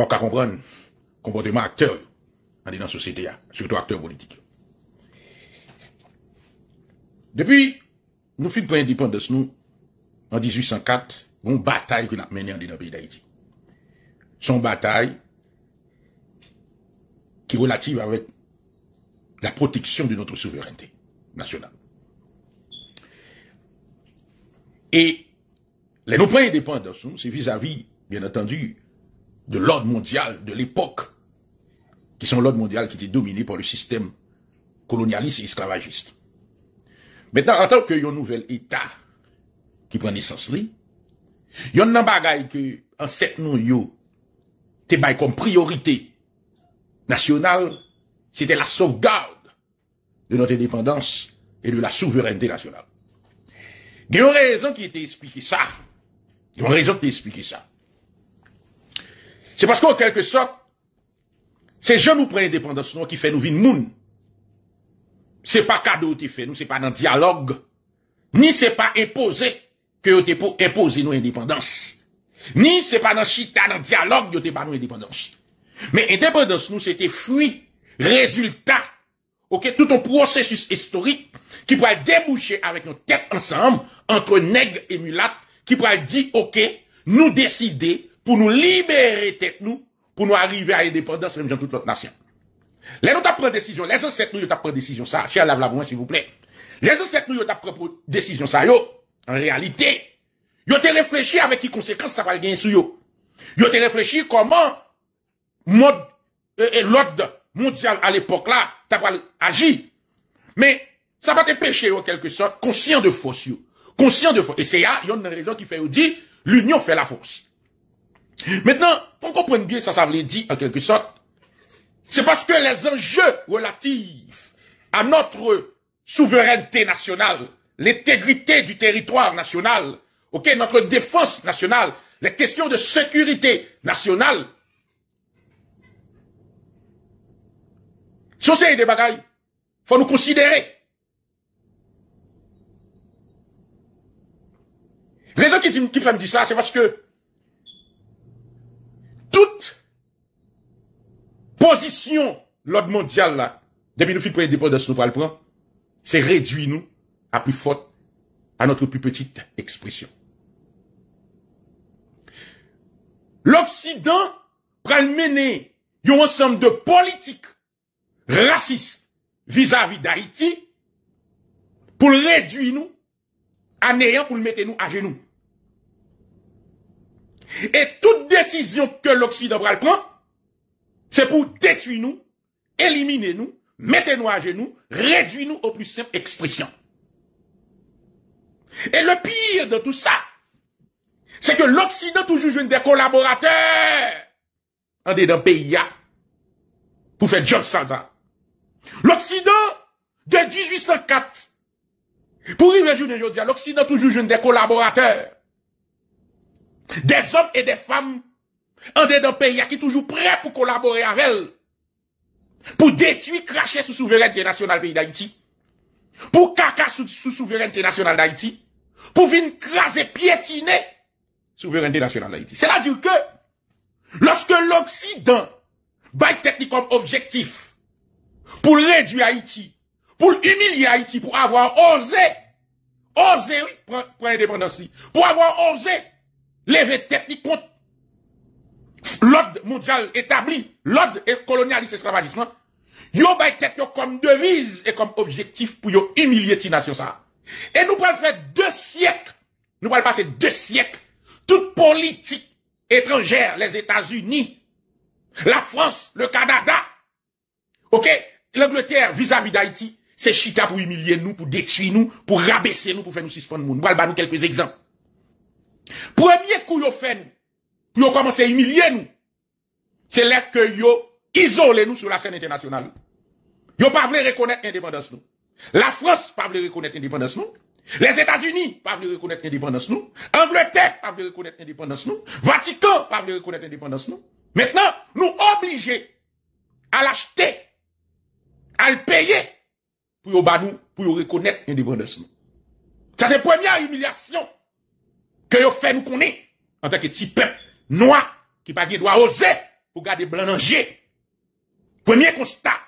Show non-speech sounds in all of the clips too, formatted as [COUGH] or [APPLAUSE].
Il comprendre le comportement acteur dans la société, surtout acteur politique. Depuis, nous finissons pour indépendance, nous, en 1804, une bataille que nous avons menée dans le pays d'Haïti. Son bataille qui est relative avec la protection de notre souveraineté nationale. Et les nos points de c'est vis-à-vis, bien entendu, de l'ordre mondial de l'époque, qui sont l'ordre mondial qui était dominé par le système colonialiste et esclavagiste. Maintenant, en tant que nouvel État qui prend naissance là, il y a un bagaille que, en cette nous, yo, comme priorité nationale, c'était la sauvegarde de notre indépendance et de la souveraineté nationale. Il y a une raison qui était expliquée ça. Il y a une raison qui était expliquée ça. C'est parce qu'en quelque sorte, c'est je nous prends indépendance qui fait nous vivre Ce C'est pas cadeau qui fait nous, c'est pas dans dialogue. Ni c'est pas imposé que nous pour imposer nos indépendance. Ni c'est pas dans chita, dans dialogue que avons pas indépendance. Mais indépendance nous, c'était fruit, résultat, ok, tout un processus historique qui pourrait déboucher avec nos têtes ensemble entre nègres et mulattes qui pourrait dire, ok, nous décider pour nous libérer tête nous, pour nous arriver à l'indépendance, même dans toute notre nation. Les nous prendre décision, les ancêtres nous pris décision ça, cher Lavlamoin s'il vous plaît. Les ancêtres nous pris décision ça, yo, en réalité, yo te réfléchi avec qui conséquences ça va le gagner sur yo. Yo te réfléchi comment mode, euh, et l'ordre mondial à l'époque là, t'as pas agi. Mais, ça va te pécher en quelque sorte, conscient de force yo. Conscient de force. Et c'est là, y a une raison qui fait que dit, l'union fait la force. Maintenant, pour comprendre bien, ça, ça veut dire, en quelque sorte, c'est parce que les enjeux relatifs à notre souveraineté nationale, l'intégrité du territoire national, ok, notre défense nationale, les questions de sécurité nationale, sur ces des bagailles, faut nous considérer. Raison qui, qui me dire ça, c'est parce que position l'ordre mondial là depuis nous pas le c'est réduit nous à plus forte à notre plus petite expression l'occident le mener un ensemble de politiques racistes vis-à-vis d'Haïti pour réduire nous à néant pour le mettre nous à genoux et toute décision que l'occident le prendre c'est pour détruire nous, éliminer nous, mettre nous à genoux, réduire nous aux plus simples expressions. Et le pire de tout ça, c'est que l'Occident toujours joue des collaborateurs en dedans pays hein, pour faire job sans ça. L'Occident de 1804 pour y venir aujourd'hui, hein, l'Occident toujours joue des collaborateurs, des hommes et des femmes en deux pays qui toujours prêt pour collaborer avec elle. Pour détruire, cracher sous souveraineté nationale pays d'Haïti. Pour caca sous, souveraineté nationale d'Haïti. Pour venir craser, piétiner souveraineté nationale d'Haïti. C'est-à-dire que lorsque l'Occident baille technique comme objectif pour réduire Haïti, pour humilier Haïti, pour avoir osé, osé, oui, prendre l'indépendance pour avoir osé lever technique contre l'ordre mondial établi, l'ordre colonialiste esclavagiste, hein. Yo bay tête comme devise et comme objectif pour yo humilier ti nations ça. Et nous pouvons faire deux siècles, nous pouvons passer deux siècles, toute politique étrangère, les États-Unis, la France, le Canada, ok, l'Angleterre vis-à-vis d'Haïti, c'est chita pour humilier nous, pour détruire nous, pour rabaisser nous, pour faire nous suspendre nous. Nous allons nous quelques exemples. Premier coup yo fait ils ont commencé à humilier nous. C'est là que yo isolé nous sur la scène internationale. Yo pas voulu reconnaître l'indépendance nous. La France pas voulu reconnaître l'indépendance nous. Les États-Unis pas voulu reconnaître l'indépendance nous. Angleterre pas voulu reconnaître l'indépendance nous. Vatican pas voulu reconnaître l'indépendance nous. Maintenant, nous obligés à l'acheter, à le payer pour nous, pour reconnaître l'indépendance nous. Ça c'est première humiliation que yo fait nous connaître en tant que petit peuple Noir, qui pas qui doit oser pour garder blanc Premier constat,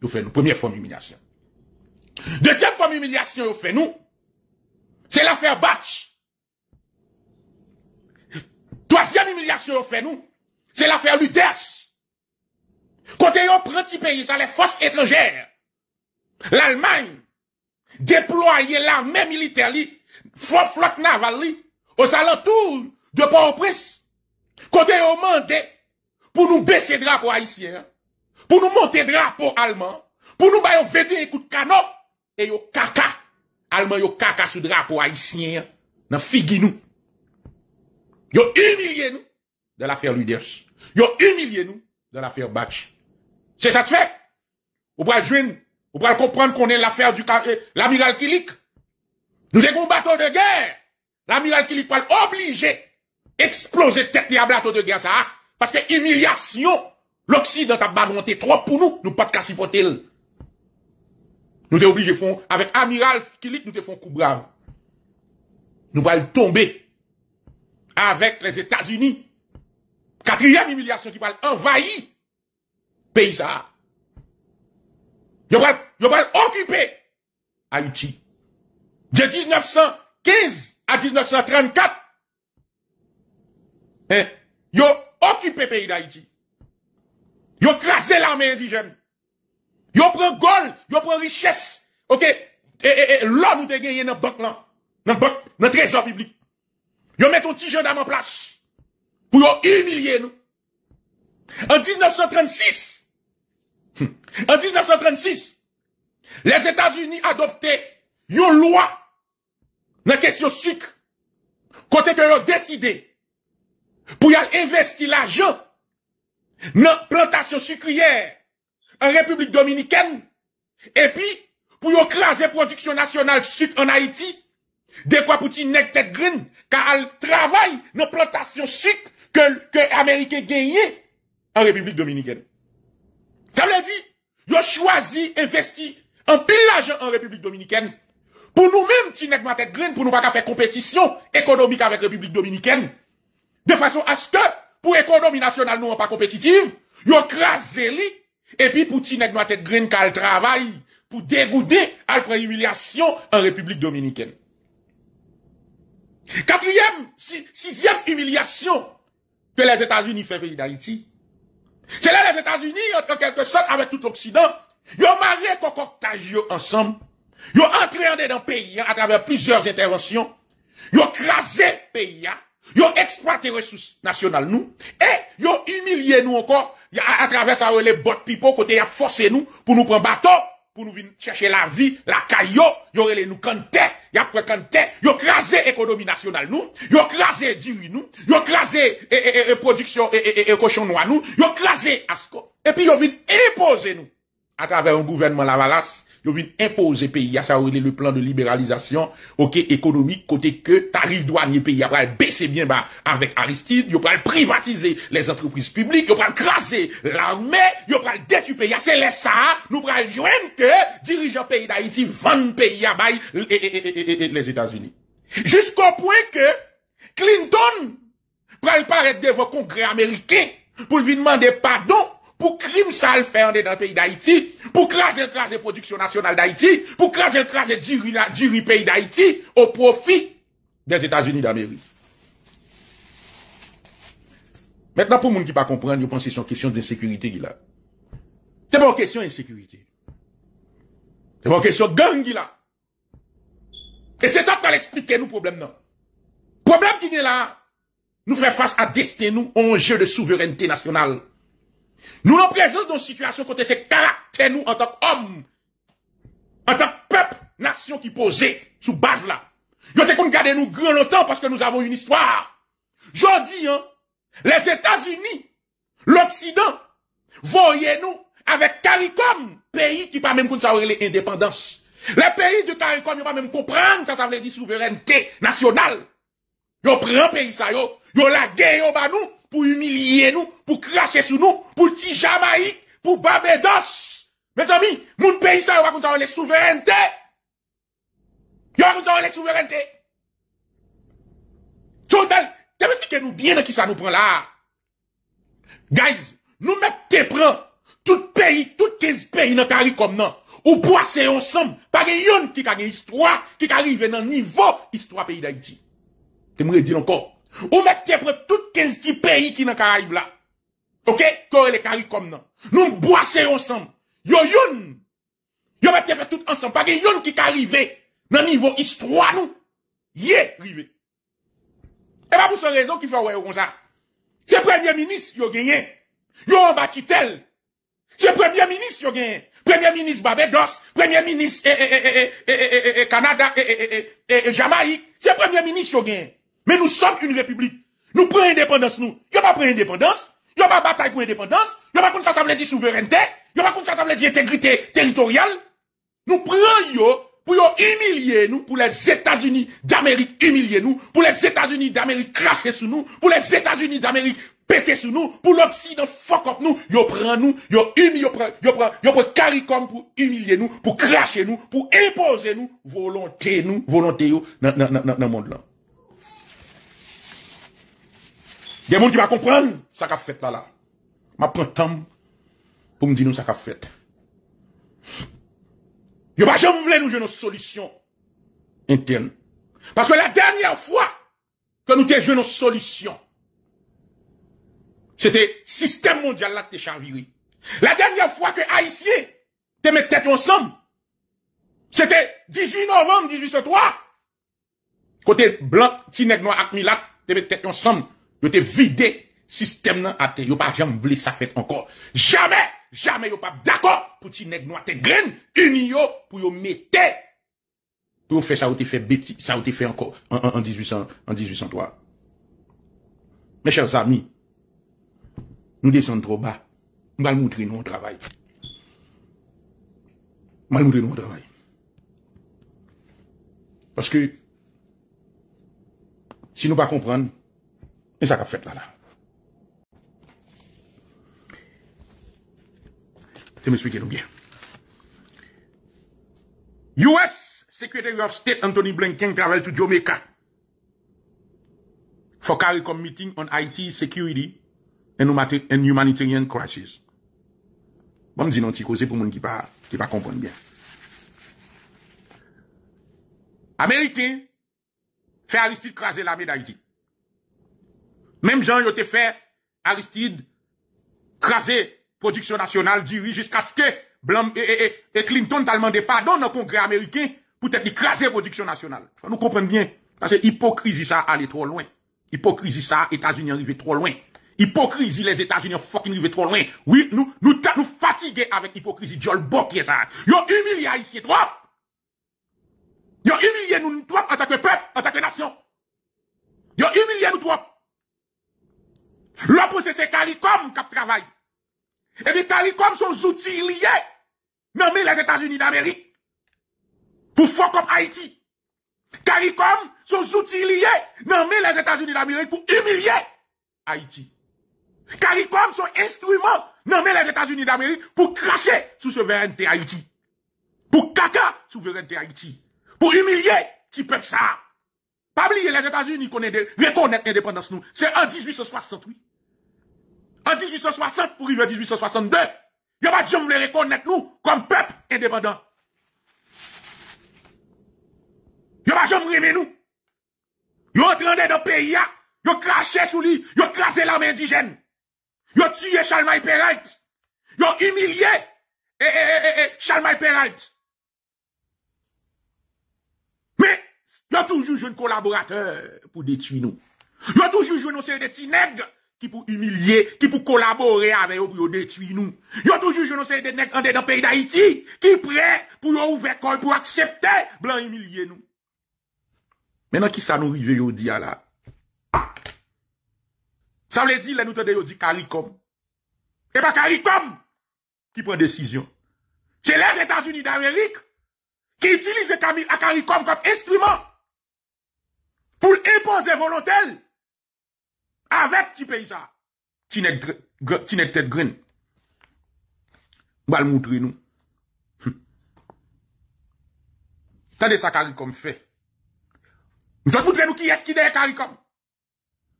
nous fait nous première forme d'humiliation. Deuxième forme d'humiliation, nous fait nous, c'est l'affaire Batch. Troisième humiliation, nous fait nous, c'est l'affaire Luders. Côté on prend petit pays, ça les forces étrangères. L'Allemagne déployer l'armée militaire, flotte navale, aux alentours de Port-au-Prince Kote yo pour nous baisser drapeau haïtien, pour pour nous drapeau allemand, pour pour nous bayon ils ont et et yo kaka, allemand yo kaka drapeau haïtien haïtien, dans nous nous. Yo humilié nous dans l'affaire Luders. Yo humilié nous dans l'affaire Batch. C'est ça que fait. Vous pouvez jouer, Vous pas comprendre qu'on est l'affaire du eh, l'amiral Kilik. Nous avons un bateau de guerre. L'amiral Kilik va obligé exploser tête à tout de guerre hein? ça, parce que humiliation, l'Occident a bagonté trop pour nous, nous pas de supporter. Nous t'es obligé de avec Amiral Kilik, nous te font coup brave. Nous le tomber avec les États-Unis. Quatrième humiliation qui va envahir pays ça. nous va occuper Haïti. De 1915 à 1934, eh, yo occupé pays d'Haïti. Yo crasé l'armée indigène. Yo prend gold, yo prend richesse. OK, et, et, et là nous te gagné dans banque là, dans banque, trésor public. Yo met un petit gendarme en place pour humilier nous. En 1936, hmm, en 1936, les États-Unis adoptaient une loi dans la question sucre. Côté que ont décidé pour y investir l'argent dans plantation sucrières en République dominicaine et puis pour y la production nationale sucre en Haïti des quoi pour nek green car elle travaille dans plantation sucre que que américain gagné en République dominicaine ça veut dire ont choisi investir en pillage l'argent en République dominicaine pour nous-mêmes, ma Green, pour nous pas faire compétition économique avec République Dominicaine, de façon à ce que, pour économie nationale, nous, pas compétitive, ont crasé et puis pour Tineg ma tête green qu'elle travail, pour dégouder après humiliation en République dominicaine. Quatrième, sixième humiliation que les États-Unis fait pays d'Haïti. C'est là les États-Unis, en quelque sorte, avec tout l'Occident, ils ont marié ensemble. Ils ont entraîné dans le pays hein, à travers plusieurs interventions. Ils ont crasé pays hein. Ils ont exploité les ressources nationales, nous. Et ils ont humilié nous encore à, travers les bottes pipo, côté ils ont forcé nous pour nous prendre bateau, pour nous venir chercher la vie, la caillot. Ils ont relé nous canté, ils ont pris canté, crasé l'économie nationale, nous. Ils ont crasé du nous. Ils ont crasé production et, cochon noir, nous. Ils ont crasé Asco. Et puis ils ont venu imposer nous à travers un gouvernement valasse ils viennent imposer pays à ça le plan de libéralisation OK économique côté que tarif douanier pays pral baisser bien bas avec Aristide, ils va privatiser les entreprises publiques, ils va crasser l'armée, ils va détruire C'est les ça, nous va joindre que dirigeants pays d'Haïti vendent pays à bail les États-Unis. Jusqu'au point que Clinton va paraître devant congrès américain pour lui demander pardon pour crime ça le fait dans le pays d'Haïti, pour craser craser production nationale d'Haïti, pour craser craser du, du pays d'Haïti au profit des États-Unis d'Amérique. Maintenant, pour le monde qui ne pas comprendre, je pense que c'est une question d'insécurité qu'il C'est pas une question d'insécurité. C'est une question de gang Et c'est ça qui va expliquer nous problème non. Problème qui est là, nous fait face à destin nous, en jeu de souveraineté nationale. Nous nous présentons une situation côté c'est caractère nous en tant qu'homme, en tant que peuple, nation qui posait sous base là. Yo te garder nous grand longtemps parce que nous avons une histoire. dis hein, les États-Unis, l'Occident, voyez-nous avec CARICOM, pays qui pas même qu'on l'indépendance. Les pays de CARICOM, ils pas même comprendre, ça, ça veut dire souveraineté nationale. Yo pays ça, yo, la guerre, yo nous, pou humiliye nou, pou krashe sou nou, pou ti jamaik, pou babedos. Mes ami, moun peyi sa, yo wakon sa wale souverente. Yo wakon sa wale souverente. Soudel, tebe fike nou bien nan ki sa nou pran la. Guys, nou mette pran tout peyi, tout kez peyi nan tari kom nan, ou pwase yon sam pake yon ki kage istwa, ki karive nan nivou istwa peyi da iti. Te mre di lankor, Ou mèk te pre tout kez di peyi ki nan karayib la Ok, kore le karik kom nan Nou mboase yon san Yo yon Yo mèk te pre tout ansan Pagè yon ki karive nan nivou istro anou Ye rive E pa pou se rezon ki fè wè yon sa Se premier ministre yo genyen Yo an batutel Se premier ministre yo genyen Premier ministre Babè Dos Premier ministre Canada Jamaï Se premier ministre yo genyen Mais nous sommes une république. Nous prenons indépendance, nous. Y'a pas pris indépendance. Y'a pas bataille pour indépendance. Y'a pas contre ça, ça veut dire souveraineté. Y'a pas contre ça, ça veut dire intégrité territoriale. Nous prenons yo pour yo humilier nous, pour les États-Unis d'Amérique humilier nous, pour les États-Unis d'Amérique cracher sur nous, pour les États-Unis d'Amérique péter sur nous, pour l'Occident fuck up nous, yo prend nous, yo humilier, yo prend, yo prend, yo prend caricom pour humilier nous, pour cracher nous, pour imposer nous, volonté nous, volonté yo, dans, dans, dans, dans le monde là. Il y a des gens qui va comprendre qu'a fait là. là. Je prends le temps pour me dire nous ça qu'a fait. Bah, jamais voulu nous nous nos solutions internes. Parce que la dernière fois que nous te une nos c'était le système mondial la te changé. La dernière fois que haïtiens te met tête ensemble. C'était 18 novembre 1803, Côté blanc, tinek noir ak milat te met tête Yo te vide sistem nan apte. Yo pa jamble sa fèt ankor. Jamè, jamè yo pa dako. Pouti neg nou a te gren. Uni yo pou yo mette. Pou yo fè sa ou te fè beti. Sa ou te fè ankor. En 1803. Mè chèl zami. Nou desen drou ba. Nou mal moutri nou an travay. Mal moutri nou an travay. Paske. Si nou pa komprenn. E sa ka fèt la la. Te me spikè nou byè. US Secretary of State Anthony Blinken travel to Jamaica for carry committee on Haiti's security and humanitarian crisis. Bon, di nan ti kose pou moun ki pa kompon byè. Amerite, fe alistit krasè la medayitik. Même Jean te fait Aristide craser production nationale oui, jusqu'à ce que et, Clinton t'a demandé pardon dans le congrès américain pour être écraser production nationale. Nous comprenons bien. Parce que hypocrisie ça aller trop loin. Hypocrisie ça, États-Unis arriver trop loin. Hypocrisie, les États-Unis fucking arrivent trop loin. Oui, nous, nous, nous avec hypocrisie. Jol qui ça. Yo humilié Haïtien trop. ont humilié nous trop en tant que peuple, en tant que nation. ont humilié nous trop. L'opposé, c'est CARICOM qui travaille. Et bien CARICOM sont outils liés. nommés les États-Unis d'Amérique. Pour fuck up Haïti. CARICOM sont outils liés. nommés les États-Unis d'Amérique pour humilier Haïti. CARICOM sont instruments. nommés les États-Unis d'Amérique pour cracher sous souveraineté Haïti. Pour caca souveraineté Haïti. Pour humilier petit peuple ça. Pas oublier les États-Unis de reconnaître l'indépendance nous. C'est en 1868. 1860 pour arriver en 1862, il n'y a pas de gens qui reconnaître nous comme peuple indépendant. Il n'y a pas de gens qui nous. Ils ont entré dans le pays, ils ont craché sous lui, ils ont craché l'armée indigène. Ils ont tué Chalmaï Peralt. Ils ont humilié eh, eh, eh, Charles Peralt. Mais, ils ont toujours joué un collaborateur pour détruire nous. Ils ont toujours joué nos séries de petits ki pou umilye, ki pou kolabore ave yo pou yo detwi nou. Yo toujou, yo nou se de nek an de da peyi da iti, ki pre pou yo ouvekoy, pou aksepte blan umilye nou. Menan ki sa nou rive yo di ala. Sa mle di, le nou te de yo di karikom. Eba karikom ki pren desisyon. Che les Etats-Unis d'Amerik ki itilize akarikom kot instrument pou l'impose volantel Avec petit pays ça. Tu n'es tête green. On va le montrer nous. Hum. ça CARICOM fait. Nous allons montrer nous qui est-ce qui est CARICOM.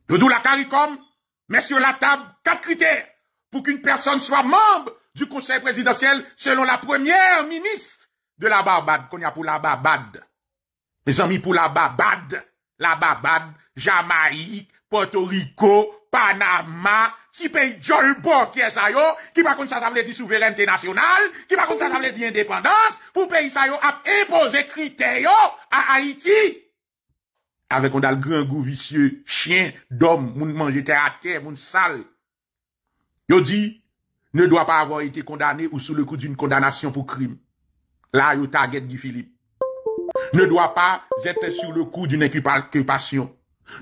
Le d'où la CARICOM Mais sur la table quatre critères pour qu'une personne soit membre du conseil présidentiel selon la première ministre de la Barbade, qu'on y a pour la Barbade. Mes amis, pour la Barbade, la Barbade, Jamaïque, Puerto Rico, Panama, si peyi Jolbo kye sa yo, ki pa kon sa sa vle di souveren te nasyonal, ki pa kon sa sa vle di indepandans, pou peyi sa yo ap epose krite yo a Haiti. Avek on dal gran gou visye, chien, dom, moun manje te ate, moun sal. Yo di, ne doa pa avan ite kondane ou sou le kou d'un kondanasyon pou krim. La yo target Gi Philippe. Ne doa pa zete sou le kou d'un ekupasyon.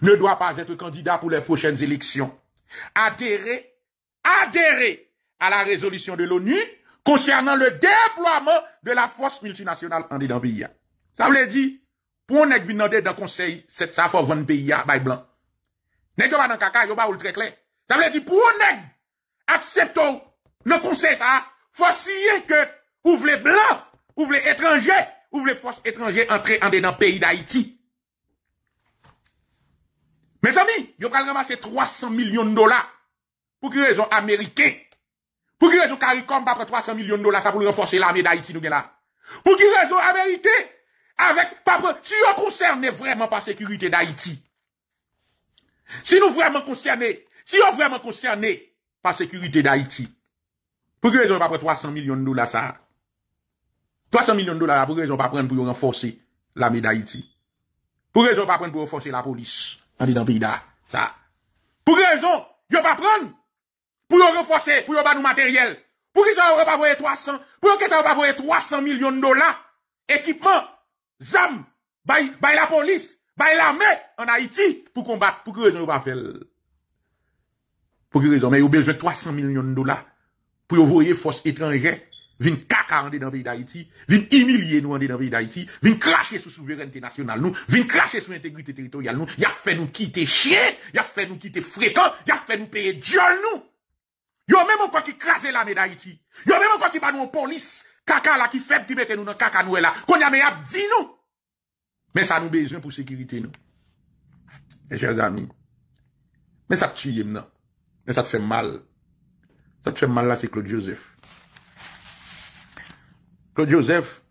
ne doit pas être candidat pour les prochaines élections. Adhérer, adhérer à la résolution de l'ONU concernant le déploiement de la force multinationale en dedans pays. Ça veut dire, pour un dans le conseil, c'est ça faut vendre pays à bail blanc. Nèg pas dans caca, yo pas très clair. Ça veut dire pour nèg acceptons le conseil ça, faut signer que vous voulez blanc, vous voulez étranger, vous voulez force étrangère entrer en dedans pays d'Haïti. Mes amis, yon pral ramasser 300 millions de dollars. Pour qui raison américain? Pour qui raison CARICOM pas 300 millions de dollars, ça pour renforcer l'armée d'Haïti, nous là? Pour qui raison américain? Avec, pas, si yon concerné vraiment la sécurité d'Haïti. Si nous vraiment concerné, si yon vraiment concerné par sécurité d'Haïti. Pour qui raison pas prendre 300 millions de dollars, ça? 300 millions de dollars, pour qui raison pas prendre pour renforcer l'armée d'Haïti? Pour qui raison pas prendre pour renforcer la police? an di dan pi da, sa, pou kè rezon, yo pa pren, pou yo reforse, pou yo ba nou materyel, pou kè se yo yo pa voye 300, pou yo kè se yo yo pa voye 300 milyon dola, ekipman, zam, bay la polis, bay la me, an Haiti, pou konbate, pou kè se yo yo pa fel, pou kè se yo yo, men yo bejwe 300 milyon dola, pou yo voye fos etranje, vin caca en dans le pays d'Haïti, vin humilier nous en dans le pays d'Haïti, vin cracher sur souveraineté nationale nous, vin cracher sur l'intégrité territoriale nous, Y'a fait nous quitter chien, y'a a fait nous quitter fréquent, il fait nous payer diol nous. Yo même encore qui craser l'armée d'Haïti. Yo même encore qui bat nous en police, caca là qui fait qui mette nous dans caca nous là. Qu'on y a mais dit nous. Mais ça nous besoin pour sécurité nous. Mes chers amis. Mais ça tue non. Mais ça te fait mal. Ça te fait mal là c'est Claude Joseph. So Joseph,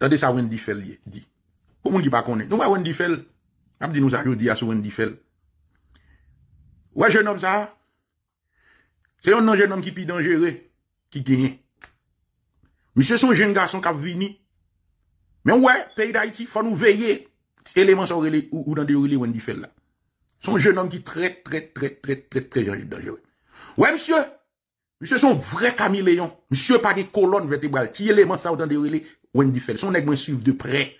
tade sa wendifel ye, di. Pou moun ki pa konen. Nou wendifel, ap di nou sa, yo di aso wendifel. Ouè jenom sa? Se yon nan jenom ki pi dangere, ki genye. Mise son jen gason kap vini. Men ouè, peyi da iti, fò nou veye, eleman sa ou dande ou li wendifel la. Son jenom ki tre, tre, tre, tre, tre, tre jenom ki dangere. Ouè mise yo? Monsieur son vrai caméléon. Monsieur Paris colonne vertébrale. Qui élément ça autant de relais Wendy Fell. Son nègre, suivre de près.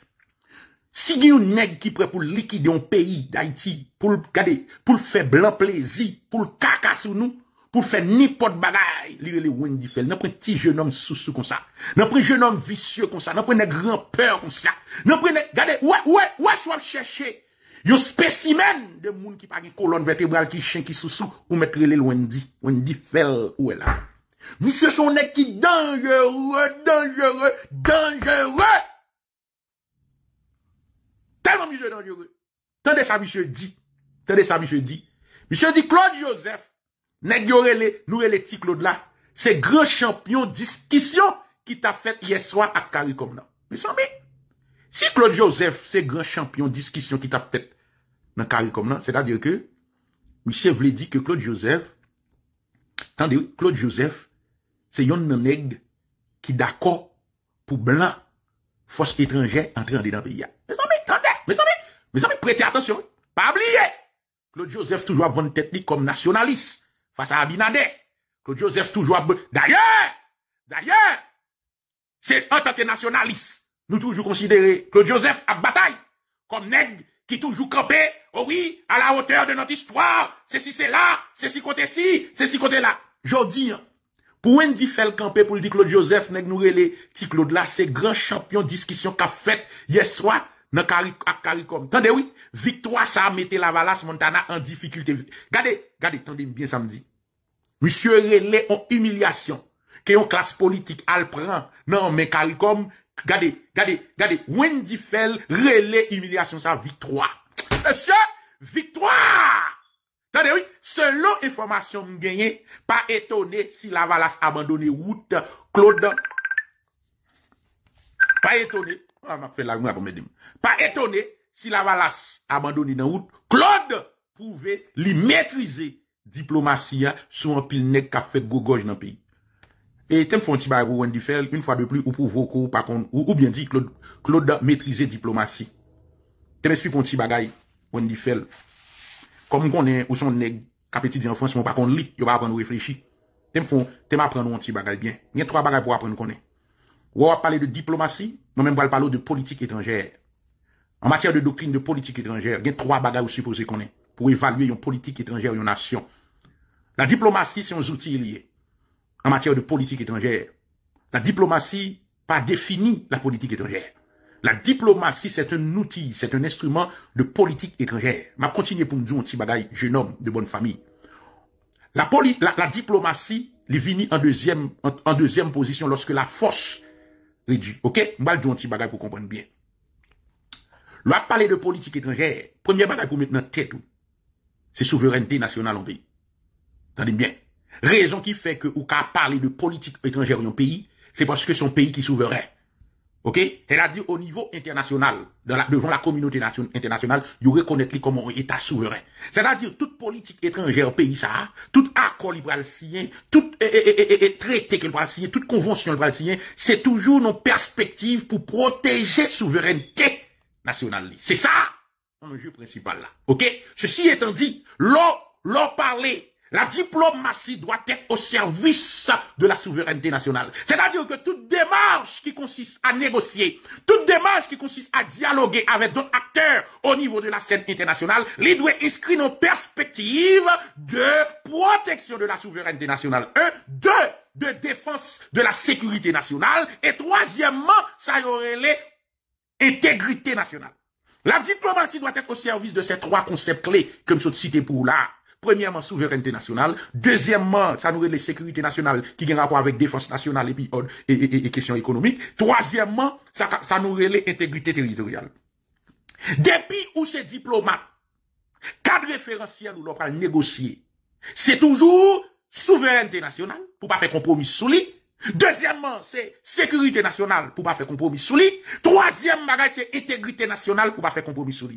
Si vous un nèg qui prêt pour liquider un pays d'Haïti, pour le pour le faire blanc plaisir, pour le caca sur nous, pour faire n'importe bagaille, Lire les Wendy Fell. N'a pas petit jeune homme sous comme ça. N'a pas jeune homme vicieux comme ça. N'a pas grand peur comme ça. N'a pas un, regardez ouais ouais ouais soit chercher Yon spécimen de moun ki pa gen vertébrale vertébrale ki qui ki sous, ou mettre le Wendy. Wendy fell ou elle là. Monsieur son nèg qui dangereux, dangereux, dangereux. Tellement monsieur dangereux. Tendez ça monsieur dit. Tendez ça monsieur dit. Monsieur dit Claude Joseph, nèg les nous les petits Claude là, c'est grand champion discussion qui t'a fait hier soir à Caricom Mais sans mais si Claude Joseph, c'est grand champion discussion qui t'a fait dans carré là, c'est-à-dire que monsieur voulait dit que Claude Joseph Claude Joseph c'est un nègre qui d'accord pour blanc force étrangère entrer dans le pays. Mes amis, attendez, mes amis, prêtez attention, pas oublier. Claude Joseph toujours a bonne tête comme nationaliste face à Abinader. Claude Joseph toujours à D'ailleurs, d'ailleurs, c'est en tant que nationaliste, nous toujours considérer Claude Joseph à bataille comme nègre Ki toujou kampe, owi, oh a la oteur de not ispoir. Se si se la, se si kote si, se si kote la. Jodi, pou en di fel kampe pou li di Claude Joseph, neg nou re le ti Claude la, se gran champion diskisyon ka fet yeswa nan karikom. Tande oui, vitwa sa mette la valas Montana en dificulte. Gade, gade, tande bien samdi. Monsieur re le an humilyasyon. Ke yon klas politik al pran nan me karikom, Gade, gade, gade, Wendy Fell rele imilyasyon sa vitroi. Monsye, vitroi! Tade, oui, selon informasyon mgenye, pa etone si la valas abandone wout, Claude... Pa etone, ah, pa etone si la valas abandone wout, Claude pouve li metrize diplomasyon sou an pilnek ka fek gogoj nan peyi. Et tem foun ti bagay ou wèndi fèl, une fwa de pli ou pou vokou, ou bien di, klou da mètrize diplomasi. Tem espi kon ti bagay, wèndi fèl, kon m konen ou son neg kapeti di enfans, mwen pa kon li, yo pa apren nou reflechi. Tem foun, tem apren nou an ti bagay, gen, gen tro apren konen. Ou ap pale de diplomasi, nou men palo de politik etanjè. An matèr de dokrin de politik etanjè, gen tro ap bagay ou supose konen, pou evalue yon politik etanjè ou yon asyon. La diplomasi, se yon zouti yi liye, en matière de politique étrangère. La diplomatie pas défini la politique étrangère. La diplomatie, c'est un outil, c'est un instrument de politique étrangère. M'a continuer pour me dire un petit bagaille, jeune homme de bonne famille. La, la, diplomatie, les vini en deuxième, en, deuxième position lorsque la force réduit. Ok? mal dit un petit bagaille pour comprendre bien. L'a parler de politique étrangère, premier bagaille pour mettre notre tête, c'est souveraineté nationale en pays. attendez bien. Raison qui fait que ou parler de politique étrangère d'un pays, c'est parce que son pays qui est souverain. OK C'est-à-dire au niveau international, devant la communauté nation, internationale, vous reconnaissez comme un État souverain. C'est-à-dire toute politique étrangère au pays ça, tout accord libéral signé, tout traité qu'il va toute convention qu'il c'est toujours nos perspectives pour protéger souveraineté nationale. C'est ça jeu principal là. OK Ceci étant dit, l'on parler la diplomatie doit être au service de la souveraineté nationale. C'est-à-dire que toute démarche qui consiste à négocier, toute démarche qui consiste à dialoguer avec d'autres acteurs au niveau de la scène internationale, les doit inscrire nos perspectives de protection de la souveraineté nationale. Un, deux, de défense de la sécurité nationale. Et troisièmement, ça y aurait l'intégrité nationale. La diplomatie doit être au service de ces trois concepts clés que je suis cité pour là. Premièrement, souveraineté nationale. Deuxièmement, ça nous sécurité nationale qui a un rapport avec défense nationale et puis et, et, questions économiques. Troisièmement, ça, ça nous relève intégrité territoriale. Depuis où ces diplomates, cadre référentiel ou local négocier, c'est toujours souveraineté nationale pour pas faire compromis sous Deuxièmement, c'est sécurité nationale pour pas faire compromis sous lui. Troisième c'est intégrité nationale pour pas faire compromis sous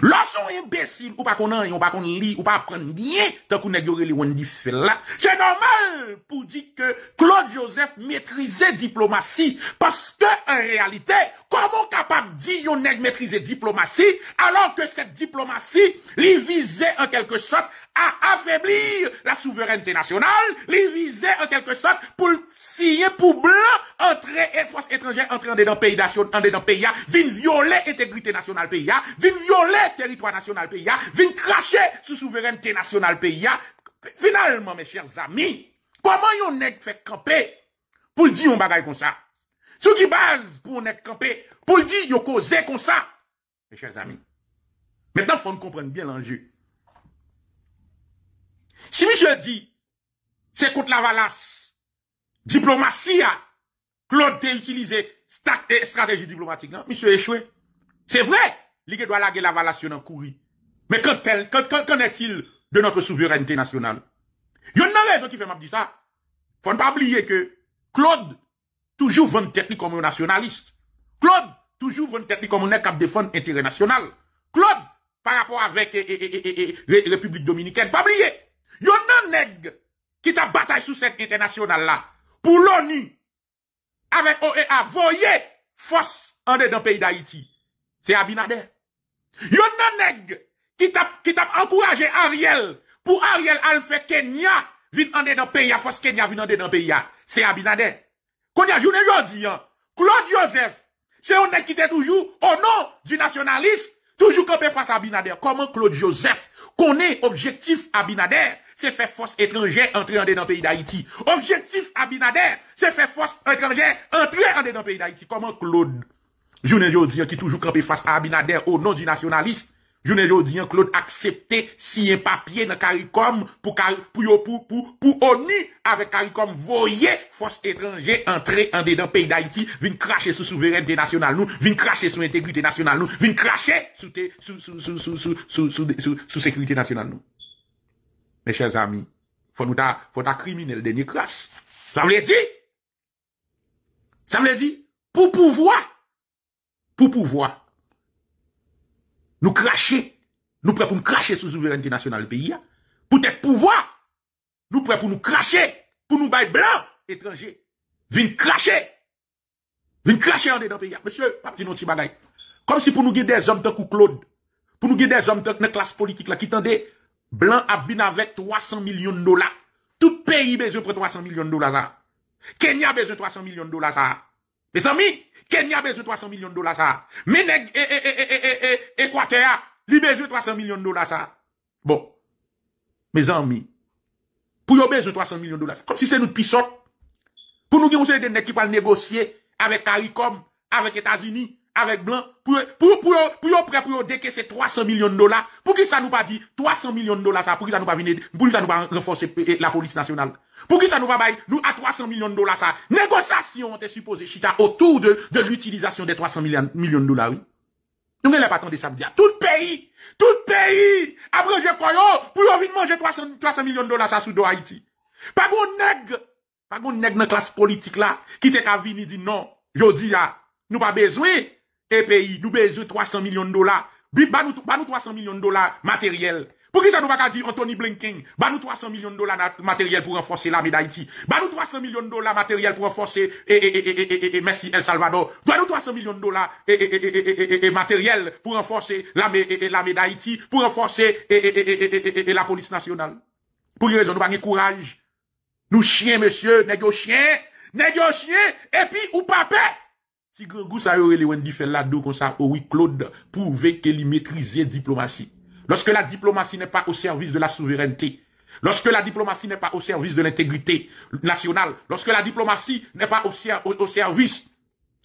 Lorsqu'on est imbécile, ou pas qu'on a, ou pas qu'on lit, ou pas apprendre bien, tant qu'on est les dit fait là, c'est normal pour dire que Claude Joseph maîtrisait diplomatie, parce que, en réalité, comment capable de dire qu'on maîtrisé diplomatie, alors que cette diplomatie, lui visait en quelque sorte à affaiblir la souveraineté nationale, les viser en quelque sorte pour signer pour blanc entrer et force étrangère entrer dans le pays nation, dans pays, violer intégrité nationale pays, viennent violer territoire national pays, cracher sous souveraineté nationale pays. Finalement, mes chers amis, comment yon nèg fait camper pour dire un bagay comme ça? Sous qui base pour nèg camper, pour dire yon causer comme ça? Mes chers amis. Maintenant, faut comprendre bien l'enjeu. Si monsieur dit, c'est contre la valasse, diplomatie, Claude t'a utilisé eh, stratégie diplomatique, non? Monsieur échoué. C'est vrai, il doit laguer la valace dans courri. Mais quand, est-il de notre souveraineté nationale? Il y a une raison qui fait m'a dit ça. Faut ne pas oublier que Claude, toujours vend technique comme un nationaliste. Claude, toujours vend technique comme un cap défendre intérêt national. Claude, par rapport avec la eh, eh, République dominicaine, pas oublier. Yon nan neg qui ta batay sous cette internationale-là. Pour l'ONU avec OEA voye force en dedans pays d'Haïti. c'est Abinader. Yon nègre qui t'a qui t'a encouragé, Ariel pour Ariel fait Kenya vin en dedans pays pays Kenya vin en de pays pays ya. C'est Abinader. Konya jounen jodi hein, Claude Joseph, c'est un nègre qui était toujours au nom du toujours campé face à Abinader. Comment Claude Joseph connaît objectif Abinader? c'est faire force étrangère entrer en dans le pays d'Haïti. Objectif Abinader, c'est faire force étrangère entrer en dans le pays d'Haïti. Comment Claude, journée est qui toujours campé face à Abinader au nom du nationaliste, journée aujourd'hui, Claude accepter si un papier dans CARICOM pour, pour, pour, pour, pour ONU avec CARICOM voyer force étrangère entrer en dans le pays d'Haïti, vin cracher sous souveraineté nationale nous, vin cracher sous intégrité nationale nous, vin cracher sous, sous, sous sécurité nationale nous mes chers amis, faut nous ta, faut ta criminel de crasse. Ça veut dire, ça l'a dit? pour pouvoir, pour pouvoir, nous cracher, nous prêts pour nous cracher sous souveraineté nationale du pays, pour être pouvoir, nous prêts pour nous cracher, pour nous bailler blanc, étranger, viens cracher, viens cracher en dedans pays. Monsieur, pas petit non Comme si pour nous guider des hommes de Claude, pour nous guider des hommes de classe politique là, qui tendaient, Blanc a vin avec 300 millions de dollars. Tout pays besoin de 300 millions de dollars, ça. Kenya besoin de 300 millions de dollars, ça. Mes amis, Kenya besoin de 300 millions de dollars, ça. Mais, eh, eh, eh, Équateur, li besoin de 300 millions de dollars, ça. Bon. Mes amis, pour yon besoin de 300 millions de dollars, comme si c'est notre pissot. Pour nous, on des nègres qui parlent négocier avec CARICOM, avec États-Unis, avec blanc pour pour pour pour prêt pour décaisser 300 millions de dollars pour qui ça nous pas dit 300 millions de dollars ça pour qui ça nous pas pour qui ça nous pas renforcer eh, eh, la police nationale pour qui ça nous pas bail nous à 300 millions de dollars ça négociation est supposé chita autour de de l'utilisation des 300 millions millions de dollars nous n'allons pas attendre ça tout pays tout pays après je crois oh, pour venir manger 300 millions de dollars ça sous do Haïti pas gon nèg pas gon nèg dans classe politique là qui t'est qu'à venir dit non jodi a ah, nous pas besoin et pays, nous besoin 300 millions de dollars. ba nous, 300 millions de dollars matériel. Pour qui ça nous va dire Anthony Blinken, Ba nous 300 millions de dollars matériel pour renforcer l'armée d'Haïti. Ba nous 300 millions de dollars matériel pour renforcer et, merci El Salvador. Ba nous 300 millions de dollars et, et, matériel pour renforcer l'armée l'armée d'Haïti, pour renforcer et, la police nationale. Pour une raison, nous pas courage. Nous chiens, monsieur, négocier, négocier, et puis ou pas paix. Si grangou sa le Wendy Fellado, là comme ça oh oui Claude prouver qu'elle maîtrisait diplomatie. Lorsque la diplomatie n'est pas au service de la souveraineté, lorsque la diplomatie n'est pas au service de l'intégrité nationale, lorsque la diplomatie n'est pas au, service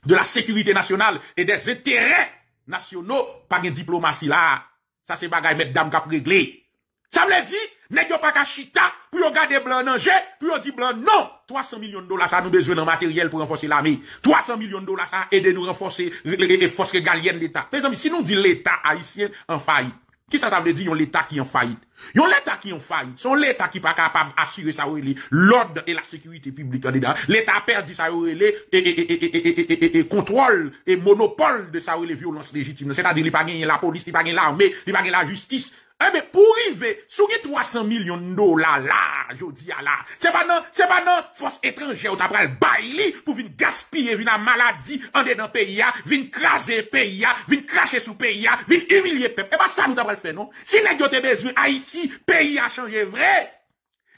de la sécurité nationale et des intérêts nationaux, pas une diplomatie là. Ça c'est bagaille mesdames dame réglé. Ça veut dire, nest ce pas qu'à chita, pour yon garder blanc en pour yon dit blanc non. 300 millions de dollars, ça nous besoin de matériel pour renforcer l'armée. 300 millions de dollars, ça aide nous renforcer les forces galiennes d'État. Mes si nous dit l'État haïtien en faillite, qui ça, ça veut dire yon l'État qui en faillite? Yon l'État qui en faillite, son l'État qui pas capable d'assurer sa l'ordre et la sécurité publique dedans. L'État perd sa et, et, et, contrôle et monopole de sa les violences légitimes. C'est-à-dire, il pas la police, il pas l'armée, il pas la justice, Ebe eh, pou rive, sou ki 300 milyon do la la, jo di ya la Se pa nan, se pa nan, fos etranje ou tabral bay li Pou vin gaspye, vin a maladi, ande nan P.I.A. Vin kraser P.I.A., vin krashe sou P.I.A., vin humiliye pep Eba eh sa nou tabral fe non Si negyo te bezwe Haiti, P.I.A. chanje vre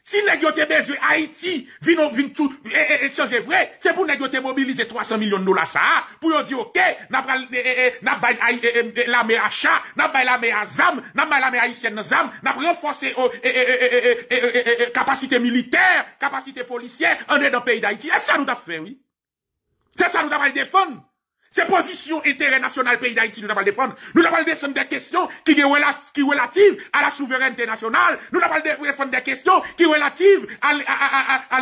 Si les yo te besoin Haïti, vin vin tout changer vrai, c'est pour nèg yo mobiliser 300 millions de dollars ça pour dire OK, n'a eh, n'a la mer à chat, n'a pas la mer à zam, n'a pas la mer haïtienne zam, n'a renforcer capacité militaire, capacité policière on est dans le pays d'Haïti. C'est ça nous t'a fait oui. C'est ça nous t'a défendre. Se posisyon etere nasyonal peyi da iti nou dapal defon. Nou dapal defon de kesyon ki relatif a la souveren te nasyonal. Nou dapal defon de kesyon ki relatif a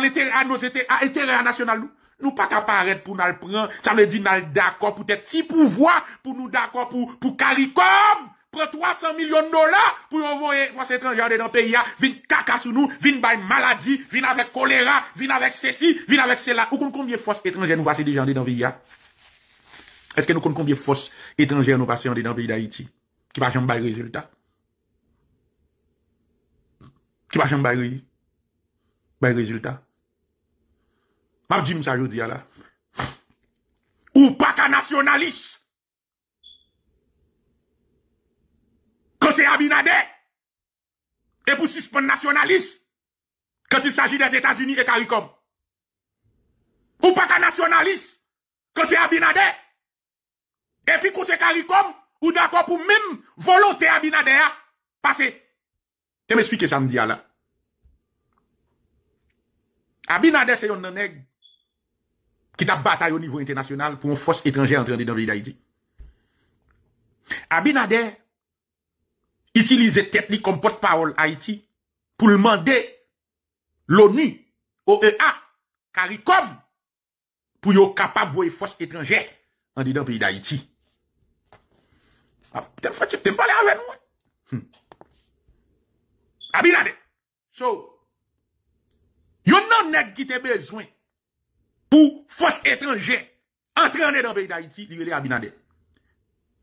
etere nasyonal. Nou pata pa aret pou nal pren. Sa me di nal dakon pou te ti pou vwa. Pou nou dakon pou karikom. Pre 300 milyon dola pou yon vwoye fwos etrengen de nan peyi ya. Vin kaka sou nou, vin bay maladi, vin avek kolera, vin avek se si, vin avek se la. O kon konbye fwos etrengen nou vwase di jan di nan vi ya? Eske nou kon konbye fos etranjè anopasyon di dan peyi da iti? Ki pa chanm bayi rezultat? Ki pa chanm bayi rezultat? Mabjim sa joudi ala. Ou pa ka nasyonalis? Ko se abinade? E pou sispon nasyonalis? Kans il saji des Etats-Unis e karikom? Ou pa ka nasyonalis? Ko se abinade? Et puis quand c'est Caricom, ou d'accord pour même volonté Abinader Tu Te ça ça, dit là Abinader c'est un nègre qui t'a bataille au niveau international pour une force étrangère entrée dans le pays d'Haïti. Abinader utilise technique comme porte-parole Haïti pour demander l'ONU, OEA, CARICOM, pour être capable de voir une force étrangère en dedans pays d'Haïti. Ah, hm. Abinande So Yon nan nèk ki te bezwen Pou fos etranjen Entrennen nan vey da iti Yon lè abinande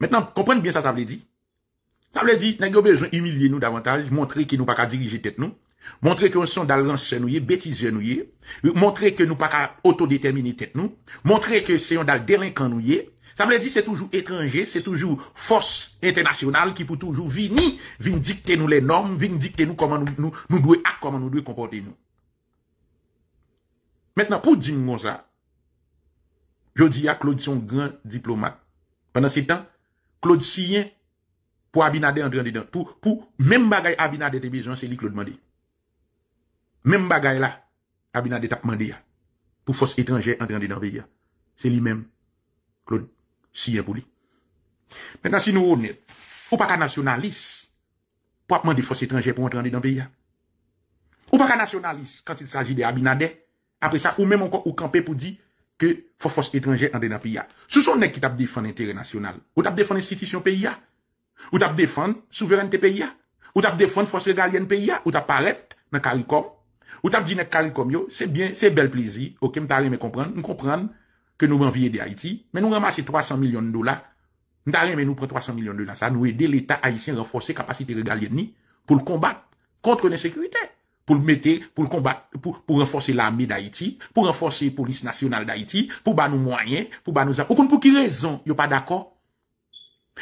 Mètenan, komprenne byen sa sa vle di Sa vle di, nèk yo bezwen imilye nou davantaj Montre ki nou pa ka dirije tet nou Montre ki yon son dal lansen nou ye, betize nou ye Montre ki nou pa ka autodetermine tet nou Montre ki yon seyon dal delinkan nou ye Ça me l'a dit, c'est toujours étranger, c'est toujours force internationale qui peut toujours venir, venir dicter nous les normes, venir dicter nous comment nous, nous, nous devons acter, comment nous devons comporter nous. Maintenant, pour dire mon ça, je dis à Claude, son grand diplomate. Pendant ce temps, Claude Sien, pour Abinader entrer dedans, pour, pour, même bagaille Abinader des besoin, c'est lui Claude demandé. Même bagaille là, Abinader t'a demandé, pour force étrangère entrer dans le C'est lui-même, Claude. Siye pou li. Mèndan si nou ou net, ou pa ka nasyonalist, pou apman de fos etranje pou ante ante nan piya. Ou pa ka nasyonalist, kantil saji de abinade, apre sa, ou mèm anko ou kampe pou di ke fos etranje ante nan piya. Sou son nek ki tap defan inter-nasyonal? Ou tap defan institisyon piya? Ou tap defan souveran te piya? Ou tap defan fos regalien piya? Ou tap paret nan karikom? Ou tap di nek karikom yo? Se bel plezi, ou ke mta arime kompran, m kompran, ke nou m'envye de Haïti, men nou ramase 300 milyon dola, n'are men nou pre 300 milyon dola sa, nou ede l'Etat haïtien renforser kapasite regal yenni, pou l'kombat kontre nè sekurite, pou l'mette, pou l'kombat, pou renforser l'armè d'Haïti, pou renforser polis nasyonal d'Haïti, pou ban nou mwayen, pou ban nou zav, ou kon pou ki rezon yo pa d'akor,